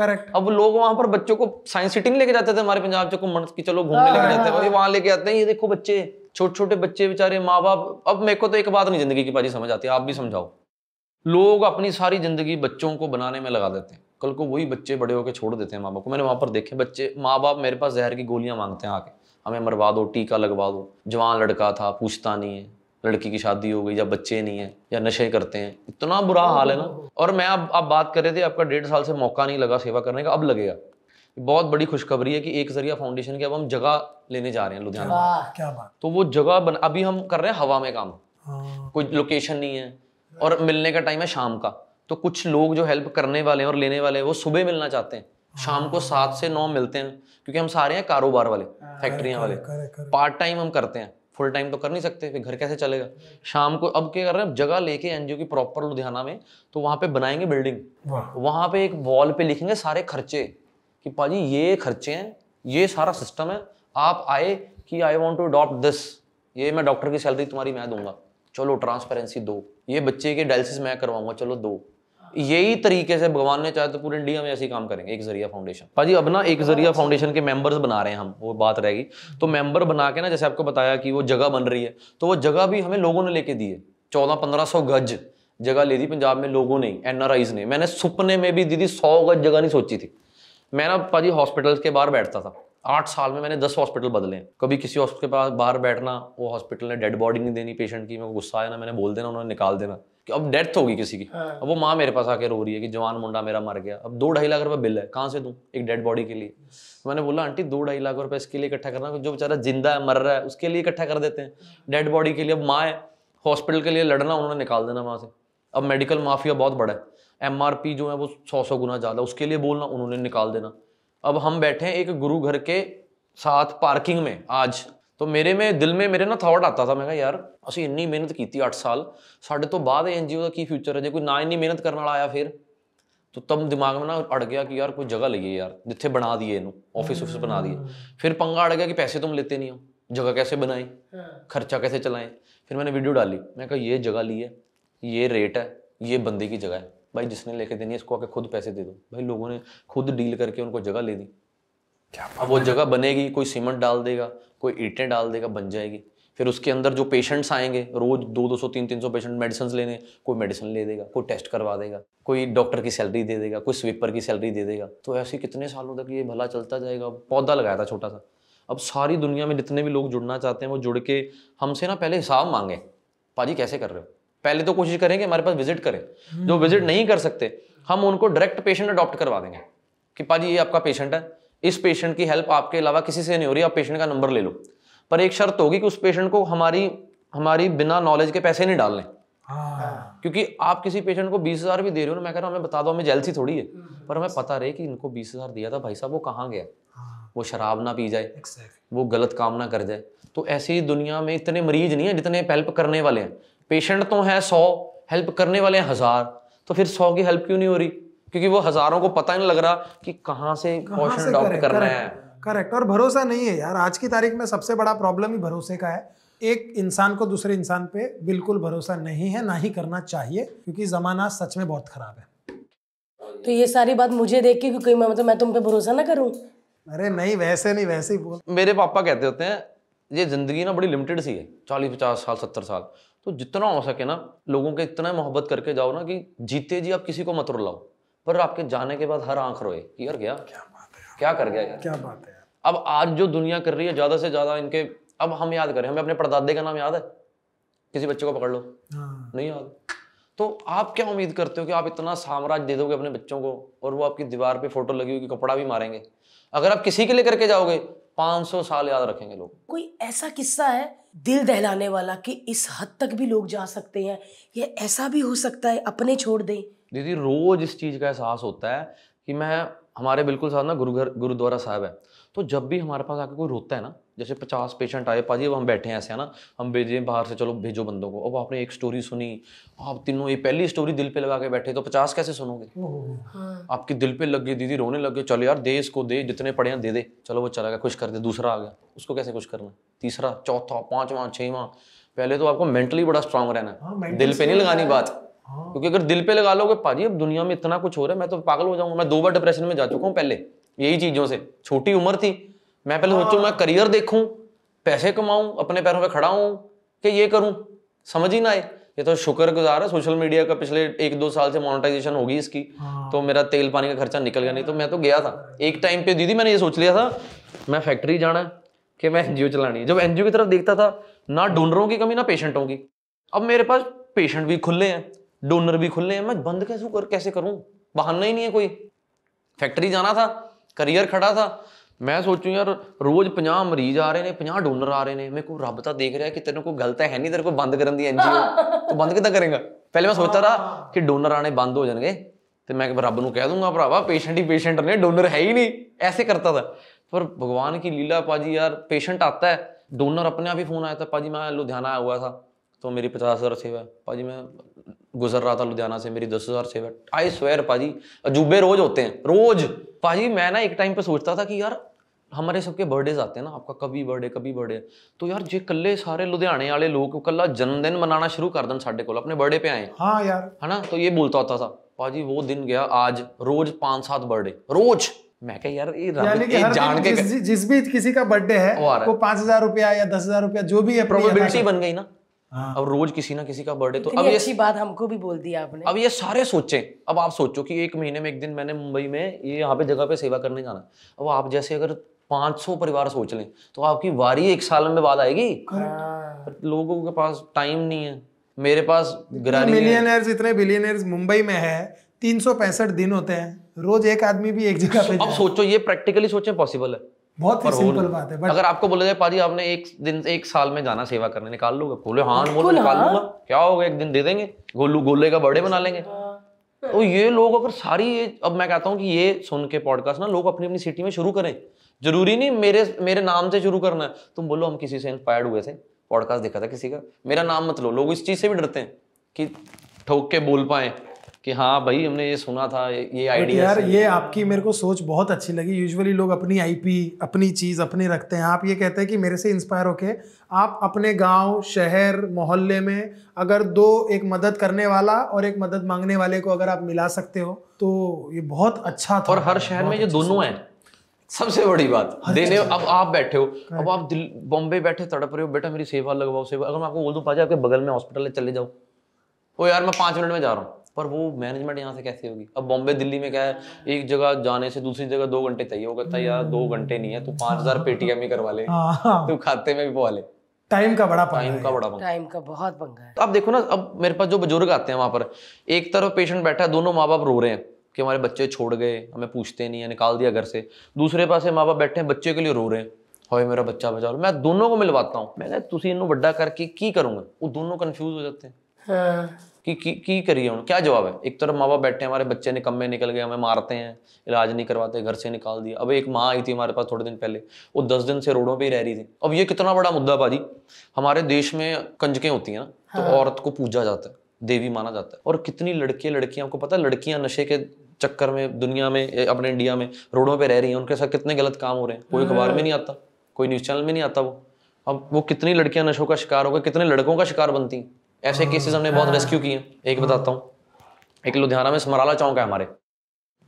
करेक्ट अब लोग वहां पर बच्चों को साइंस सिटी लेके जाते थे हमारे पंजाब को मन की चलो घूमने लेके हाँ, जाते हैं वहां लेके आते हैं ये देखो बच्चे छोटे छोटे बच्चे बेचारे माँ बाप अब मेरे को तो एक बात नहीं जिंदगी की पाजी समझ आती है आप भी समझाओ लोग अपनी सारी ज़िंदगी बच्चों को बनाने में लगा देते हैं कल को वही बच्चे बड़े होकर छोड़ देते हैं माँ बाप को मैंने वहाँ पर देखे बच्चे माँ बाप मेरे पास जहर की गोलियाँ मांगते हैं आके हमें मरवा दो टीका लगवा दो जवान लड़का था पूछता नहीं है लड़की की शादी हो गई या बच्चे नहीं है या नशे करते हैं इतना बुरा हाल है ना और मैं अब आप बात कर रहे थे आपका डेढ़ साल से मौका नहीं लगा सेवा करने का अब लगेगा बहुत बड़ी खुशखबरी है कि एक जरिया फाउंडेशन की अब हम जगह लेने जा रहे हैं लुधियाना क्या बात तो वो जगह बन अभी हम कर रहे हैं हवा में काम हाँ। कोई लोकेशन नहीं है और मिलने का टाइम है शाम का तो कुछ लोग जो हेल्प करने वाले हैं और लेने वाले हैं वो सुबह मिलना चाहते हैं शाम को हाँ। सात से नौ मिलते हैं क्योंकि हम सारे हैं कारोबार वाले फैक्ट्रियाँ वाले पार्ट टाइम हम करते हैं फुल टाइम तो कर नहीं सकते फिर घर कैसे चलेगा शाम को अब क्या कर रहे हैं जगह लेके एनजीओ की प्रॉपर लुधियाना में तो वहाँ पे बनाएंगे बिल्डिंग वहाँ पे एक वॉल पे लिखेंगे सारे खर्चे कि पाजी ये खर्चे हैं ये सारा सिस्टम है आप आए कि I want to adopt this ये मैं डॉक्टर की सैलरी तुम्हारी मैं दूंगा चलो ट्रांसपेरेंसी दो ये बच्चे के डायलिसिस मैं करवाऊंगा चलो दो यही तरीके से भगवान ने चाहे तो पूरे इंडिया में ऐसे ही काम करेंगे एक जरिया फाउंडेशन भाजी अब ना एक जरिया फाउंडेशन के मेंबर्स बना रहे हैं हम वो बात रहेगी तो मेंबर बना के ना जैसे आपको बताया कि वो जगह बन रही है तो वो जगह भी हमें लोगों ने लेके दी है चौदह पंद्रह सौ गज जगह ले दी पंजाब में लोगों ने एन ने मैंने सुपने में भी दीदी सौ गज जगह नहीं सोची थी मैं ना पाजी हॉस्पिटल के बाहर बैठता था आठ साल में मैंने दस हॉस्पिटल बदले कभी किसी हॉस्पिटल के पास बाहर बैठना वो हॉस्पिटल ने डेड बॉडी नहीं देनी पेशेंट की मैं गुस्सा आया ना मैंने बोल देना उन्होंने निकाल देना कि अब डेथ होगी किसी की हाँ। अब वो माँ मेरे पास आके रो रही है कि जवान मुंडा मेरा मर गया अब दो ढाई लाख रुपये बिल है कहाँ से दूँ एक डेड बॉडी के लिए तो मैंने बोला आंटी दो ढाई लाख रुपये इसके लिए इकट्ठा करना जो बेचारा जिंदा है मर रहा है उसके लिए इकट्ठा कर देते हैं डेड बॉडी के लिए अब माँ हॉस्पिटल के लिए लड़ना उन्होंने निकाल देना वहाँ से अब मेडिकल माफिया बहुत बड़ा है एम जो है वो सौ सौ गुना ज़्यादा उसके लिए बोलना उन्होंने निकाल देना अब हम बैठे एक गुरु घर के साथ पार्किंग में आज तो मेरे में दिल में मेरे ना थॉट आता था मैं यार असं की थी अठ साल साढ़े तो बाद एन जी ओ का की फ्यूचर है जो कोई ना इन्नी मेहनत करने वाला आया फिर तो तब दिमाग में ना अड़ गया कि यार कोई जगह लीए यार जिते बना दिए इन ऑफिस ऑफिस बना दिए हम्म। फिर पंगा अड़ गया कि पैसे तुम तो लेते नहीं हो जगह कैसे बनाए हाँ। खर्चा कैसे चलाएं फिर मैंने वीडियो डाली मैं कहा ये जगह ली है ये रेट है ये बंदे की जगह है भाई जिसने लेके देनी है इसको आके खुद पैसे दे दो भाई लोगों ने खुद डील करके उनको जगह ले दी क्या अब वो जगह बनेगी कोई सीमेंट डाल देगा कोई ईटें डाल देगा बन जाएगी फिर उसके अंदर जो पेशेंट्स आएंगे रोज दो दो सौ तीन तीन सौ पेशेंट मेडिसिन लेने कोई मेडिसिन ले देगा कोई टेस्ट करवा देगा कोई डॉक्टर की सैलरी दे देगा कोई स्वीपर की सैलरी दे देगा तो ऐसे कितने सालों तक ये भला चलता जाएगा पौधा लगाया था छोटा सा अब सारी दुनिया में जितने भी लोग जुड़ना चाहते हैं वो जुड़ के हमसे ना पहले हिसाब मांगे पाजी कैसे कर रहे हो पहले तो कोशिश करें कि हमारे पास विजिट करें जो विजिट नहीं कर सकते हम उनको डायरेक्ट पेशेंट अडॉप्ट करवा देंगे कि पाजी ये आपका पेशेंट है इस पेशेंट की हेल्प आपके अलावा किसी से नहीं हो रही आप पेशेंट का नंबर ले लो पर एक शर्त होगी कि उस पेशेंट को हमारी हमारी बिना नॉलेज के पैसे नहीं डालने हाँ। क्योंकि आप किसी पेशेंट को बीस हजार भी दे रहे हो ना मैं कह रहा हूँ हमें बता दो हमें जेलसी थोड़ी है हम्म। पर हमें पता रहे कि इनको बीस हजार दिया था भाई साहब वो कहाँ गया हाँ। वो शराब ना पी जाए वो गलत काम ना कर जाए तो ऐसी दुनिया में इतने मरीज नहीं है जितने हेल्प करने वाले हैं पेशेंट तो है सौ हेल्प करने वाले हैं हज़ार तो फिर सौ की हेल्प क्यों नहीं हो रही क्योंकि वो हज़ारों को पता नहीं लग रहा कि कहाँ से कॉशन अडॉप्ट कर रहे हैं करेक्ट और भरोसा नहीं है यार आज की तारीख में सबसे बड़ा प्रॉब्लम ही भरोसे का है एक इंसान को दूसरे इंसान पे बिल्कुल भरोसा नहीं है ना ही करना चाहिए क्योंकि ज़माना सच में बहुत ख़राब है तो ये सारी बात मुझे देख के क्योंकि मैं मतलब मैं तुम पे भरोसा ना करूं अरे नहीं वैसे नहीं वैसे ही बोल मेरे पापा कहते होते हैं ये ज़िंदगी ना बड़ी लिमिटेड सी है चालीस पचास साल सत्तर साल तो जितना हो सके ना लोगों के इतना मोहब्बत करके जाओ ना कि जीते जी आप किसी को मत रुलाओ पर आपके जाने के बाद हर आंख रोए कि यार क्या क्या बात है क्या कर गया यार क्या बात है अब आज जो दुनिया कर रही है ज़्यादा से ज़्यादा इनके अब हम याद करें हमें अपने परदादे का नाम याद है किसी बच्चे को पकड़ लो हाँ। नहीं याद तो आप क्या उम्मीद करते हो कि आप इतना साम्राज्य दे दोगे अपने बच्चों को और वो आपकी दीवार पे फोटो लगी हुई कपड़ा भी मारेंगे अगर आप किसी के लिए करके जाओगे 500 साल याद रखेंगे लोग कोई ऐसा किस्सा है दिल दहलाने वाला कि इस हद तक भी लोग जा सकते हैं या ऐसा भी हो सकता है अपने छोड़ दें दीदी रोज इस चीज़ का एहसास होता है कि मैं हमारे बिल्कुल साथ ना गुरु गुरुद्वारा साहब है तो जब भी हमारे पास आके कोई रोता है ना जैसे पचास पेशेंट आए पाजी अब हम बैठे हैं ऐसे है ना हम भेजें बाहर से चलो भेजो बंदों को अब आपने एक स्टोरी सुनी आप तीनों ये पहली स्टोरी दिल पे लगा के बैठे तो पचास कैसे सुनोगे हाँ। आपके दिल पे लग गए दीदी रोने लग गए चलो यार दे इसको दे जितने पड़े हैं दे दे चलो वो चला गया खुश कर दे दूसरा आ गया उसको कैसे खुश करना तीसरा चौथा पाँचवा छवा पहले तो आपको मेंटली बड़ा स्ट्रांग रहना है हाँ, दिल पे नहीं लगानी बात हाँ। क्योंकि अगर दिल पे लगा लोगे पाजी अब दुनिया में इतना कुछ हो रहा है मैं तो पागल हो जाऊंगा मैं दो बार डिप्रेशन में जा चुका हूँ पहले यही चीज़ों से छोटी उम्र थी मैं पहले सोचू मैं हाँ। करियर देखूं पैसे कमाऊं अपने पैरों पे खड़ा हूं कि ये करूं समझ ही ना आए ये तो शुक्र गुजार है सोशल मीडिया का पिछले एक दो साल से मोनेटाइजेशन होगी इसकी हाँ। तो मेरा तेल पानी का खर्चा निकल गया नहीं तो मैं तो गया था एक टाइम पे दीदी मैंने ये सोच लिया था मैं फैक्ट्री जाना है कि मैं एनजीओ चलानी है जब एनजीओ की तरफ देखता था ना डोनरों की कमी ना पेशेंटों की अब मेरे पास पेशेंट भी खुले हैं डोनर भी खुले हैं मैं बंद कैसे कर कैसे करूँ बहाना ही नहीं है कोई फैक्ट्री जाना था करियर खड़ा था ਮੈਂ ਸੋਚੂ ਯਾਰ ਰੋਜ਼ 50 ਮਰੀਜ਼ ਆ ਰਹੇ ਨੇ 50 ਡੋਨਰ ਆ ਰਹੇ ਨੇ ਮੇਰੇ ਕੋਲ ਰੱਬ ਤਾਂ ਦੇਖ ਰਿਹਾ ਕਿ ਤੈਨੂੰ ਕੋਈ ਗਲਤ ਹੈ ਨਹੀਂ ਤੇਰੇ ਕੋਲ ਬੰਦ ਕਰਨ ਦੀ ਐਨਜੀਓ ਤੂੰ ਬੰਦ ਕਿਦਾਂ ਕਰੇਗਾ ਪਹਿਲੇ ਮੈਂ ਸੋਚਦਾ ਰਹਾ ਕਿ ਡੋਨਰ ਆਣੇ ਬੰਦ ਹੋ ਜਾਣਗੇ ਤੇ ਮੈਂ ਕਿ ਰੱਬ ਨੂੰ ਕਹਿ ਦੂੰਗਾ ਭਰਾਵਾ ਪੇਸ਼ੈਂਟ ਹੀ ਪੇਸ਼ੈਂਟ ਨੇ ਡੋਨਰ ਹੈ ਹੀ ਨਹੀਂ ਐਸੇ ਕਰਤਾ ਦਾ ਪਰ ਭਗਵਾਨ ਕੀ ਲੀਲਾ ਪਾਜੀ ਯਾਰ ਪੇਸ਼ੈਂਟ ਆਤਾ ਹੈ ਡੋਨਰ ਆਪਣੇ ਆਪ ਹੀ ਫੋਨ ਆਇਆ ਤਾਂ ਪਾਜੀ ਮੈਂ ਲੁਧਿਆਣਾ ਆਇਆ ਹੋਇਆ ਸੀ तो मेरी पचास हज़ार सेवा पाजी मैं गुजर रहा था लुधियाना से मेरी दस हज़ार सेवा आई स्वेयर पाजी अजूबे रोज़ होते हैं रोज़ पाजी मैं ना एक टाइम पे सोचता था कि यार हमारे सबके बर्थडेज आते हैं ना आपका कभी बर्थडे कभी बर्थडे तो यार जे कल्ले सारे लुधियाने वाले लोग कला जन्मदिन मनाना शुरू कर दें साढ़े को अपने बर्थडे पे आए हाँ यार है ना तो ये बोलता होता था पाजी वो दिन गया आज रोज पांच सात बर्थडे रोज मैं कह यार ये यानी जान के जिस, जिस भी किसी का बर्थडे है वो पांच हजार रुपया या दस हजार रुपया जो भी है प्रोबेबिलिटी बन गई ना हाँ। अब रोज किसी ना किसी का बर्थडे तो अब ये बात हमको भी बोल दी आपने अब ये सारे सोचे अब आप सोचो कि एक महीने में एक दिन मैंने मुंबई में ये यहाँ पे जगह पे सेवा करने जाना अब आप जैसे अगर 500 परिवार सोच लें तो आपकी वारी एक साल में बाद आएगी हाँ। लोगों के पास टाइम नहीं है मेरे पास मिलियनर्स इतने बिलियनर्स मुंबई में है तीन दिन होते हैं रोज एक आदमी भी एक जगह पे अब सोचो ये प्रैक्टिकली सोचें पॉसिबल है बहुत ही सिंपल बात है अगर आपको बोला जाए पाजी आपने एक दिन एक साल में जाना सेवा करने निकाल लूंगा बोले हाँ बोलो निकाल हाँ। लूंगा क्या होगा एक दिन दे देंगे गोलू गोले का बर्थडे बना लेंगे हाँ। तो ये लोग अगर सारी ये अब मैं कहता हूँ कि ये सुन के पॉडकास्ट ना लोग अपनी अपनी सिटी में शुरू करें जरूरी नहीं मेरे मेरे नाम से शुरू करना है तुम बोलो हम किसी से इंस्पायर्ड हुए थे पॉडकास्ट देखा था किसी का मेरा नाम मत लो लोग इस चीज़ से भी डरते हैं कि ठोक के बोल पाए कि हाँ भाई हमने ये सुना था ये आइडिया यार ये आपकी मेरे को सोच बहुत अच्छी लगी यूजुअली लोग अपनी आईपी अपनी चीज़ अपनी रखते हैं आप ये कहते हैं कि मेरे से इंस्पायर होके आप अपने गांव शहर मोहल्ले में अगर दो एक मदद करने वाला और एक मदद मांगने वाले को अगर आप मिला सकते हो तो ये बहुत अच्छा था और हर शहर में ये दोनों है सबसे बड़ी बात देने अब आप बैठे हो अब आप बॉम्बे बैठे तड़प रहे हो बेटा मेरी सेवा लगवाओ सेवा अगर मैं आपको बोल दूँ पाजी आपके बगल में हॉस्पिटल है चले जाओ वो यार मैं पांच मिनट में जा रहा हूँ पर वो मैनेजमेंट यहाँ से कैसे होगी अब बॉम्बे दिल्ली में क्या है एक जगह जाने से दूसरी जगह दो घंटे चाहिए वो कहता है यार दो घंटे नहीं है तू पांच हजार पेटीएम ही करवा ले हाँ, हाँ। तू खाते में भी पवा ले टाइम का बड़ा टाइम का बड़ा टाइम का बहुत पंगा है तो अब देखो ना अब मेरे पास जो बुजुर्ग आते हैं वहां पर एक तरफ पेशेंट बैठा है दोनों माँ बाप रो रहे हैं कि हमारे बच्चे छोड़ गए हमें पूछते नहीं है निकाल दिया घर से दूसरे पास माँ बाप बैठे हैं बच्चे के लिए रो रहे हैं ਹੋਏ मेरा बच्चा ਬਚਾ मैं दोनों को मिलवाता हूँ मैं तुम इन ਤੁਸੀਂ करके की करूंगा वो दोनों कन्फ्यूज हो जाते हैं हाँ। कि की, की करिए उन्होंने क्या जवाब है एक तरफ माँ बाप बैठे हैं हमारे बच्चे निकम्मे निकल गए हमें मारते हैं इलाज नहीं करवाते घर से निकाल दिया अब एक माँ आई थी हमारे पास थोड़े दिन पहले वो दस दिन से रोडों पर ही रह रही थी अब ये कितना बड़ा मुद्दा भाजी हमारे देश में कंजकें होती हैं ना तो हाँ। औरत को पूजा जाता है देवी माना जाता है और कितनी लड़के लड़कियां आपको पता है लड़कियां नशे के चक्कर में दुनिया में अपने इंडिया में रोडों पे रह रही हैं उनके साथ कितने गलत काम हो रहे हैं कोई हाँ। अखबार में नहीं आता कोई न्यूज़ चैनल में नहीं आता वो अब वो कितनी लड़कियां नशों का शिकार हो गए कितने लड़कों का शिकार बनती हैं ऐसे केसेस हाँ। हमने बहुत रेस्क्यू किए एक बताता हूँ एक लुधियाना में समराला चौंक है हमारे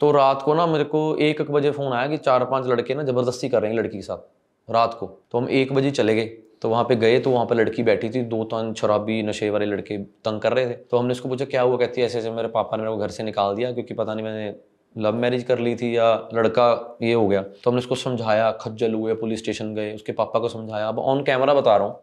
तो रात को ना मेरे को एक एक बजे फ़ोन आया कि चार पांच लड़के ना ज़बरदस्ती कर रहे हैं लड़की के साथ रात को तो हम एक बजे चले गए तो वहाँ पे गए तो वहाँ पे लड़की बैठी थी दो तन शराबी नशे वाले लड़के तंग कर रहे थे तो हमने उसको पूछा क्या हुआ कहती है ऐसे ऐसे मेरे पापा ने मेरे को घर से निकाल दिया क्योंकि पता नहीं मैंने लव मैरिज कर ली थी या लड़का ये हो गया तो हमने उसको समझाया खज्जल हुए पुलिस स्टेशन गए उसके पापा को समझाया अब ऑन कैमरा बता रहा हूँ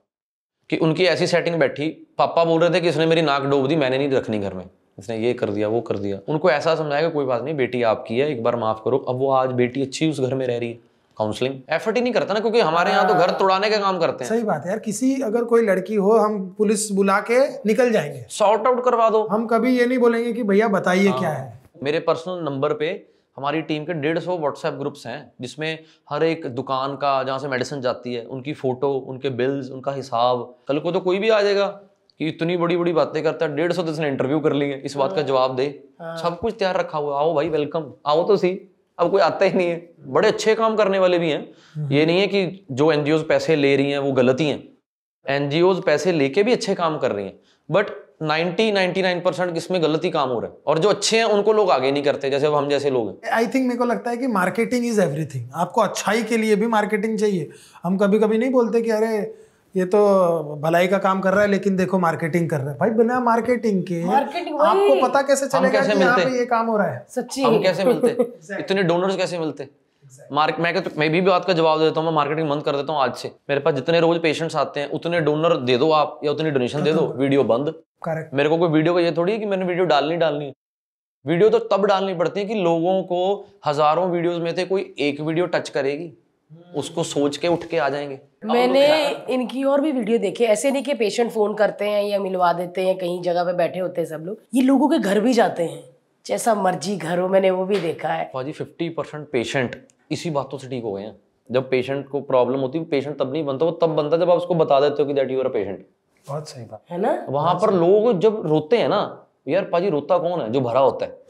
कि उनकी ऐसी सेटिंग बैठी पापा बोल रहे थे कि इसने मेरी नाक डोब दी मैंने नहीं रखनी घर में इसने ये कर दिया वो कर दिया उनको ऐसा समझाया कि कोई बात नहीं बेटी आपकी है एक बार माफ़ करो अब वो आज बेटी अच्छी उस घर में रह रही है काउंसलिंग एफर्ट ही नहीं करता ना क्योंकि हमारे यहाँ तो घर हाँ। तोड़ाने का काम करते हैं सही बात है यार किसी अगर कोई लड़की हो हम पुलिस बुला के निकल जाएंगे सॉर्ट आउट करवा दो हम कभी ये नहीं बोलेंगे कि भैया बताइए हाँ। क्या है मेरे पर्सनल नंबर पे हमारी टीम के डेढ़ सौ व्हाट्सएप ग्रुप्स हैं जिसमें हर एक दुकान का जहाँ से मेडिसिन जाती है उनकी फ़ोटो उनके बिल्स उनका हिसाब कल को तो कोई भी आ जाएगा कि इतनी बड़ी बड़ी बातें करता है डेढ़ सौ तो इसने इंटरव्यू कर ली है इस बात का हाँ। जवाब दे हाँ। सब कुछ तैयार रखा हुआ आओ भाई वेलकम आओ तो सी अब कोई आता ही नहीं है बड़े अच्छे काम करने वाले भी हैं हम्म। ये नहीं है कि जो एन पैसे ले रही हैं वो गलत ही हैं एन पैसे लेके भी अच्छे काम कर रही हैं but ninety ninety nine percent इसमें गलती काम हो रहा है और जो अच्छे हैं उनको लोग आगे नहीं करते जैसे हम जैसे लोग आई थिंक मेरे को लगता है कि मार्केटिंग इज एवरीथिंग आपको अच्छाई के लिए भी मार्केटिंग चाहिए हम कभी कभी नहीं बोलते कि अरे ये तो भलाई का काम कर रहा है लेकिन देखो मार्केटिंग कर रहा है भाई बिना मार्केटिंग के मार्केटिंग आपको पता कैसे चलेगा कैसे कि मिलते ये काम हो रहा है सच्ची हम कैसे मिलते इतने डोनर्स कैसे मिलते मार्क मैं तो मैं भी बात का जवाब देता हूँ मैं मार्केटिंग बंद कर देता हूँ आज से मेरे पास जितने रोज पेशेंट्स आते हैं उतने डोनर दे दो आप या उतनी डोनेशन दे दो वीडियो बंद करेक्ट मेरे को कोई वीडियो का ये थोड़ी है कि मैंने वीडियो डालनी डालनी वीडियो तो तब डालनी पड़ती है कि लोगों को हजारों वीडियोस में से कोई एक वीडियो टच करेगी हम्म। उसको सोच के उठ के आ जाएंगे मैंने इनकी और भी वीडियो देखे ऐसे नहीं कि पेशेंट फोन करते हैं या मिलवा देते हैं कहीं जगह पे बैठे होते हैं सब लोग ये लोगों के घर भी जाते हैं जैसा मर्जी घर हो मैंने वो भी देखा है भाजी फिफ्टी परसेंट पेशेंट इसी बातों से ठीक हो गए हैं जब पेशेंट को प्रॉब्लम होती है पेशेंट तब नहीं बनता वो तब बनता जब आप उसको बता देते हो कि दैट यू आर पेशेंट बहुत सही बात है ना वहां पर लोग जब रोते हैं ना यार पाजी रोता कौन है जो भरा होता है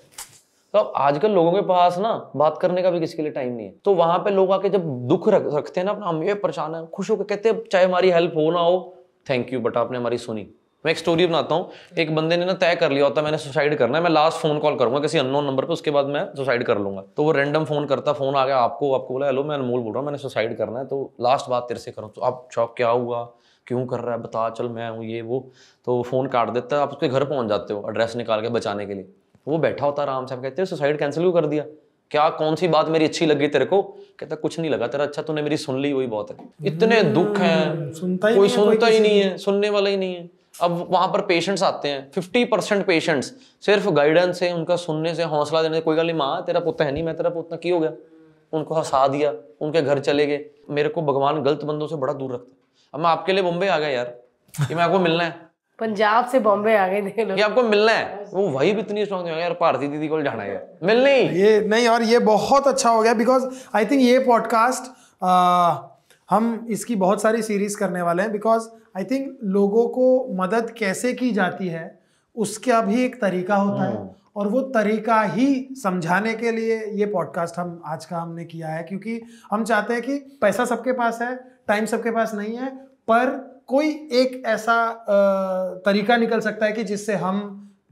तो आजकल लोगों के पास ना बात करने का भी किसी के लिए टाइम नहीं है तो वहां पे लोग आके जब दुख रख, रखते हैं ना अपना हम ये परेशान है खुश होकर कहते हैं चाहे हमारी हेल्प हो ना हो थैंक यू बट आपने हमारी सुनी मैं एक स्टोरी बनाता हूँ एक बंदे ने ना तय कर लिया होता मैंने सुसाइड करना है मैं लास्ट फोन कॉल करूंगा किसी अननोन नंबर पर उसके बाद मैं सुसाइड कर लूंगा तो वो रैंडम फोन करता फोन आ गया आपको आपको बोला हेलो मैं अनमोल बोल रहा हूँ मैंने सुसाइड करना है तो लास्ट बात तेरे से करूँ तो आप शॉक क्या हुआ क्यों कर रहा है बता चल मैं हूँ ये वो तो फ़ोन काट देता है आप उसके घर पहुँच जाते हो एड्रेस निकाल के बचाने के लिए तो वो बैठा होता आराम से आप कहते हो सुसाइड कैंसिल क्यों कर दिया क्या कौन सी बात मेरी अच्छी लगी तेरे को कहता कुछ नहीं लगा तेरा अच्छा तूने मेरी सुन ली वही बहुत है इतने हम्म, दुख है सुनता ही कोई सुनता ही नहीं है सुनने वाला ही नहीं है अब वहां पर पेशेंट्स आते हैं फिफ्टी परसेंट पेशेंट्स सिर्फ गाइडेंस से उनका सुनने से हौसला देने से कोई गल नहीं माँ तेरा पुता है नहीं मैं तेरा पुत की हो गया उनको हंसा दिया उनके घर चले गए मेरे को भगवान गलत बंदों से बड़ा दूर रखता है अब मैं आपके लिए बॉम्बे आ गया यार कि मैं आपको मिलना है पंजाब से बॉम्बे आ गए थे आपको मिलना है वो वही भी इतनी स्ट्रॉन्ग यार भारती दीदी को जाना है मिलने ही ये नहीं और ये बहुत अच्छा हो गया बिकॉज आई थिंक ये पॉडकास्ट हम इसकी बहुत सारी सीरीज करने वाले हैं बिकॉज आई थिंक लोगों को मदद कैसे की जाती है उसका भी एक तरीका होता है हम्म। और वो तरीका ही समझाने के लिए ये पॉडकास्ट हम आज का हमने किया है क्योंकि हम चाहते हैं कि पैसा सबके पास है टाइम सबके पास नहीं है पर कोई एक ऐसा तरीका निकल सकता है कि जिससे हम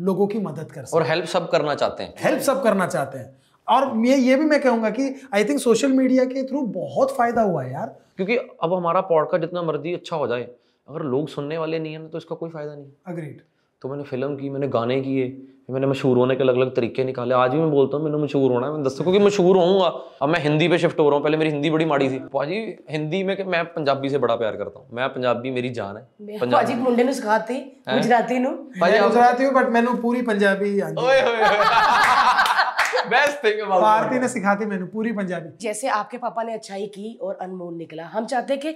लोगों की मदद कर सकते और हेल्प सब करना चाहते हैं हेल्प सब करना चाहते हैं और ये ये भी मैं कहूंगा कि आई थिंक सोशल मीडिया के थ्रू बहुत फायदा हुआ है यार क्योंकि अब हमारा पॉडकास्ट जितना मर्जी अच्छा हो जाए अगर लोग सुनने वाले नहीं है ना तो इसका कोई फायदा नहीं अग्रीड तो मैंने फिल्म की मैंने गाने किए मैंने मशहूर होने के अलग अलग तरीके निकाले आज भी मैं बोलता हूँ मैंने मशहूर होना है मैं दस क्योंकि मशहूर होऊंगा अब मैं हिंदी पे शिफ्ट हो रहा हूँ पहले मेरी हिंदी बड़ी माड़ी थी भाजी हिंदी में मैं पंजाबी से बड़ा प्यार करता हूँ मैं पंजाबी मेरी जान है मुंडे भारती ने सिखाती मैंने पूरी पंजाबी जैसे आपके पापा ने अच्छाई की और अनमोल निकला हम चाहते कि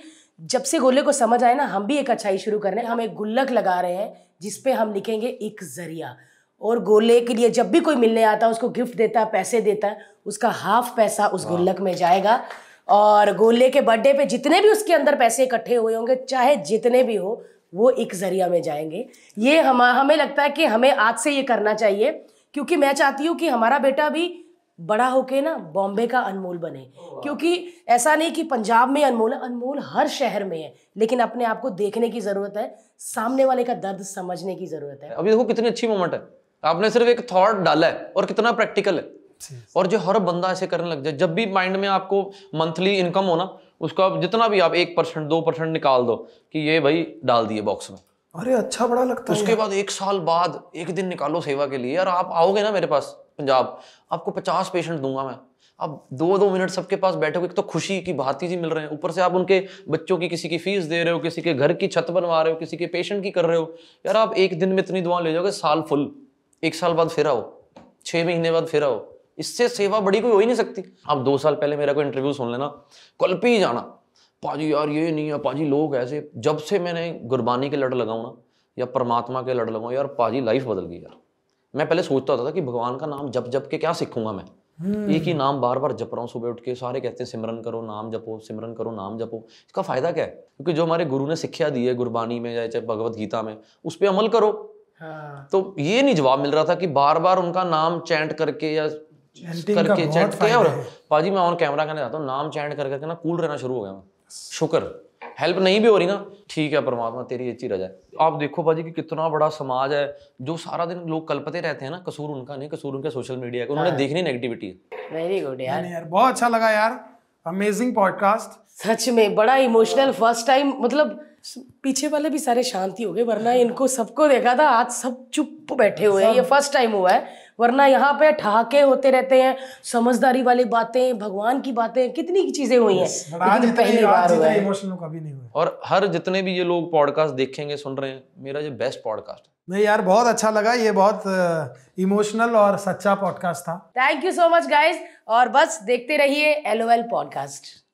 जब से गोले को समझ आए ना हम भी एक अच्छाई शुरू कर रहे हैं हम एक गुल्लक लगा रहे हैं जिसपे हम लिखेंगे एक जरिया और गोले के लिए जब भी कोई मिलने आता है उसको गिफ्ट देता है पैसे देता है उसका हाफ पैसा उस हाँ। गुल्लक में जाएगा और गोले के बर्थडे पे जितने भी उसके अंदर पैसे इकट्ठे हुए होंगे चाहे जितने भी हो वो एक जरिया में जाएंगे ये हम हमें लगता है कि हमें आज से ये करना चाहिए क्योंकि मैं चाहती हूँ कि हमारा बेटा भी बड़ा होके ना बॉम्बे का अनमोल बने क्योंकि ऐसा नहीं कि पंजाब में अनमोल है अनमोल हर शहर में है लेकिन अपने आप को देखने की ज़रूरत है सामने वाले का दर्द समझने की ज़रूरत है अभी देखो कितनी अच्छी मोमेंट है आपने सिर्फ एक थॉट डाला है और कितना प्रैक्टिकल है और जो हर बंदा ऐसे करने लग जाए जब भी माइंड में आपको मंथली इनकम होना उसको आप जितना भी आप एक परसेंट दो परसेंट निकाल दो कि ये भाई डाल दिए बॉक्स में अरे अच्छा बड़ा लगता उसके है उसके बाद एक साल बाद एक दिन निकालो सेवा के लिए यार आप आओगे ना मेरे पास पंजाब आपको पचास पेशेंट दूंगा मैं आप दो दो मिनट सबके पास बैठे एक तो खुशी की भांति जी मिल रहे हैं ऊपर से आप उनके बच्चों की किसी की फीस दे रहे हो किसी के घर की छत बनवा रहे हो किसी के पेशेंट की कर रहे हो यार आप एक दिन में इतनी दुआ ले जाओगे साल फुल एक साल बाद फिर आओ छह महीने बाद फिर आओ इससे सेवा बड़ी कोई हो ही नहीं सकती आप दो साल पहले मेरा कोई इंटरव्यू सुन लेना कल पे ही जाना पाजी यार ये नहीं है पाजी लोग ऐसे जब से मैंने गुरबानी के लड़ लगाऊ ना या परमात्मा के लड़ लगाऊ यार पाजी लाइफ बदल गई यार मैं पहले सोचता होता था कि भगवान का नाम जप जप के क्या सीखूंगा मैं हम्म। एक ही नाम बार बार जप रहा हूँ सुबह उठ के सारे कहते हैं सिमरन करो नाम जपो सिमरन करो नाम जपो इसका फायदा क्या है क्योंकि जो हमारे गुरु ने शिक्षा दी है गुरबानी में या चाहे भगवत गीता में उस पर अमल करो हाँ। तो ये नहीं जवाब मिल रहा था कि बार बार उनका नाम चैंट करके या करके चैंट करके और पाजी मैं ऑन कैमरा कहना जाता हूँ नाम चैंट कर करके ना कूल रहना शुरू हो गया शुक्र हेल्प नहीं भी हो रही ना ठीक है परमात्मा तेरी अच्छी रजा आप देखो भाजी कि कितना बड़ा समाज है जो सारा दिन लोग कलपते रहते हैं ना कसूर उनका नहीं कसूर उनके सोशल मीडिया का उन्होंने हाँ। देखनी नेगेटिविटी वेरी गुड यार यार बहुत अच्छा लगा यार अमेजिंग पॉडकास्ट सच में बड़ा इमोशनल फर्स्ट टाइम मतलब पीछे वाले भी सारे शांति हो गए वरना इनको सबको देखा था आज सब चुप बैठे हुए हैं ये फर्स्ट टाइम हुआ है वरना यहाँ पे ठहाके होते रहते हैं समझदारी वाली बातें भगवान की बातें कितनी की चीजें हुई हैं आज पहली बार हुआ है कभी नहीं हुआ और हर जितने भी ये लोग पॉडकास्ट देखेंगे सुन रहे हैं मेरा ये बेस्ट पॉडकास्ट नहीं यार बहुत अच्छा लगा ये बहुत इमोशनल और सच्चा पॉडकास्ट था thank you so much guys और बस देखते रहिए एल पॉडकास्ट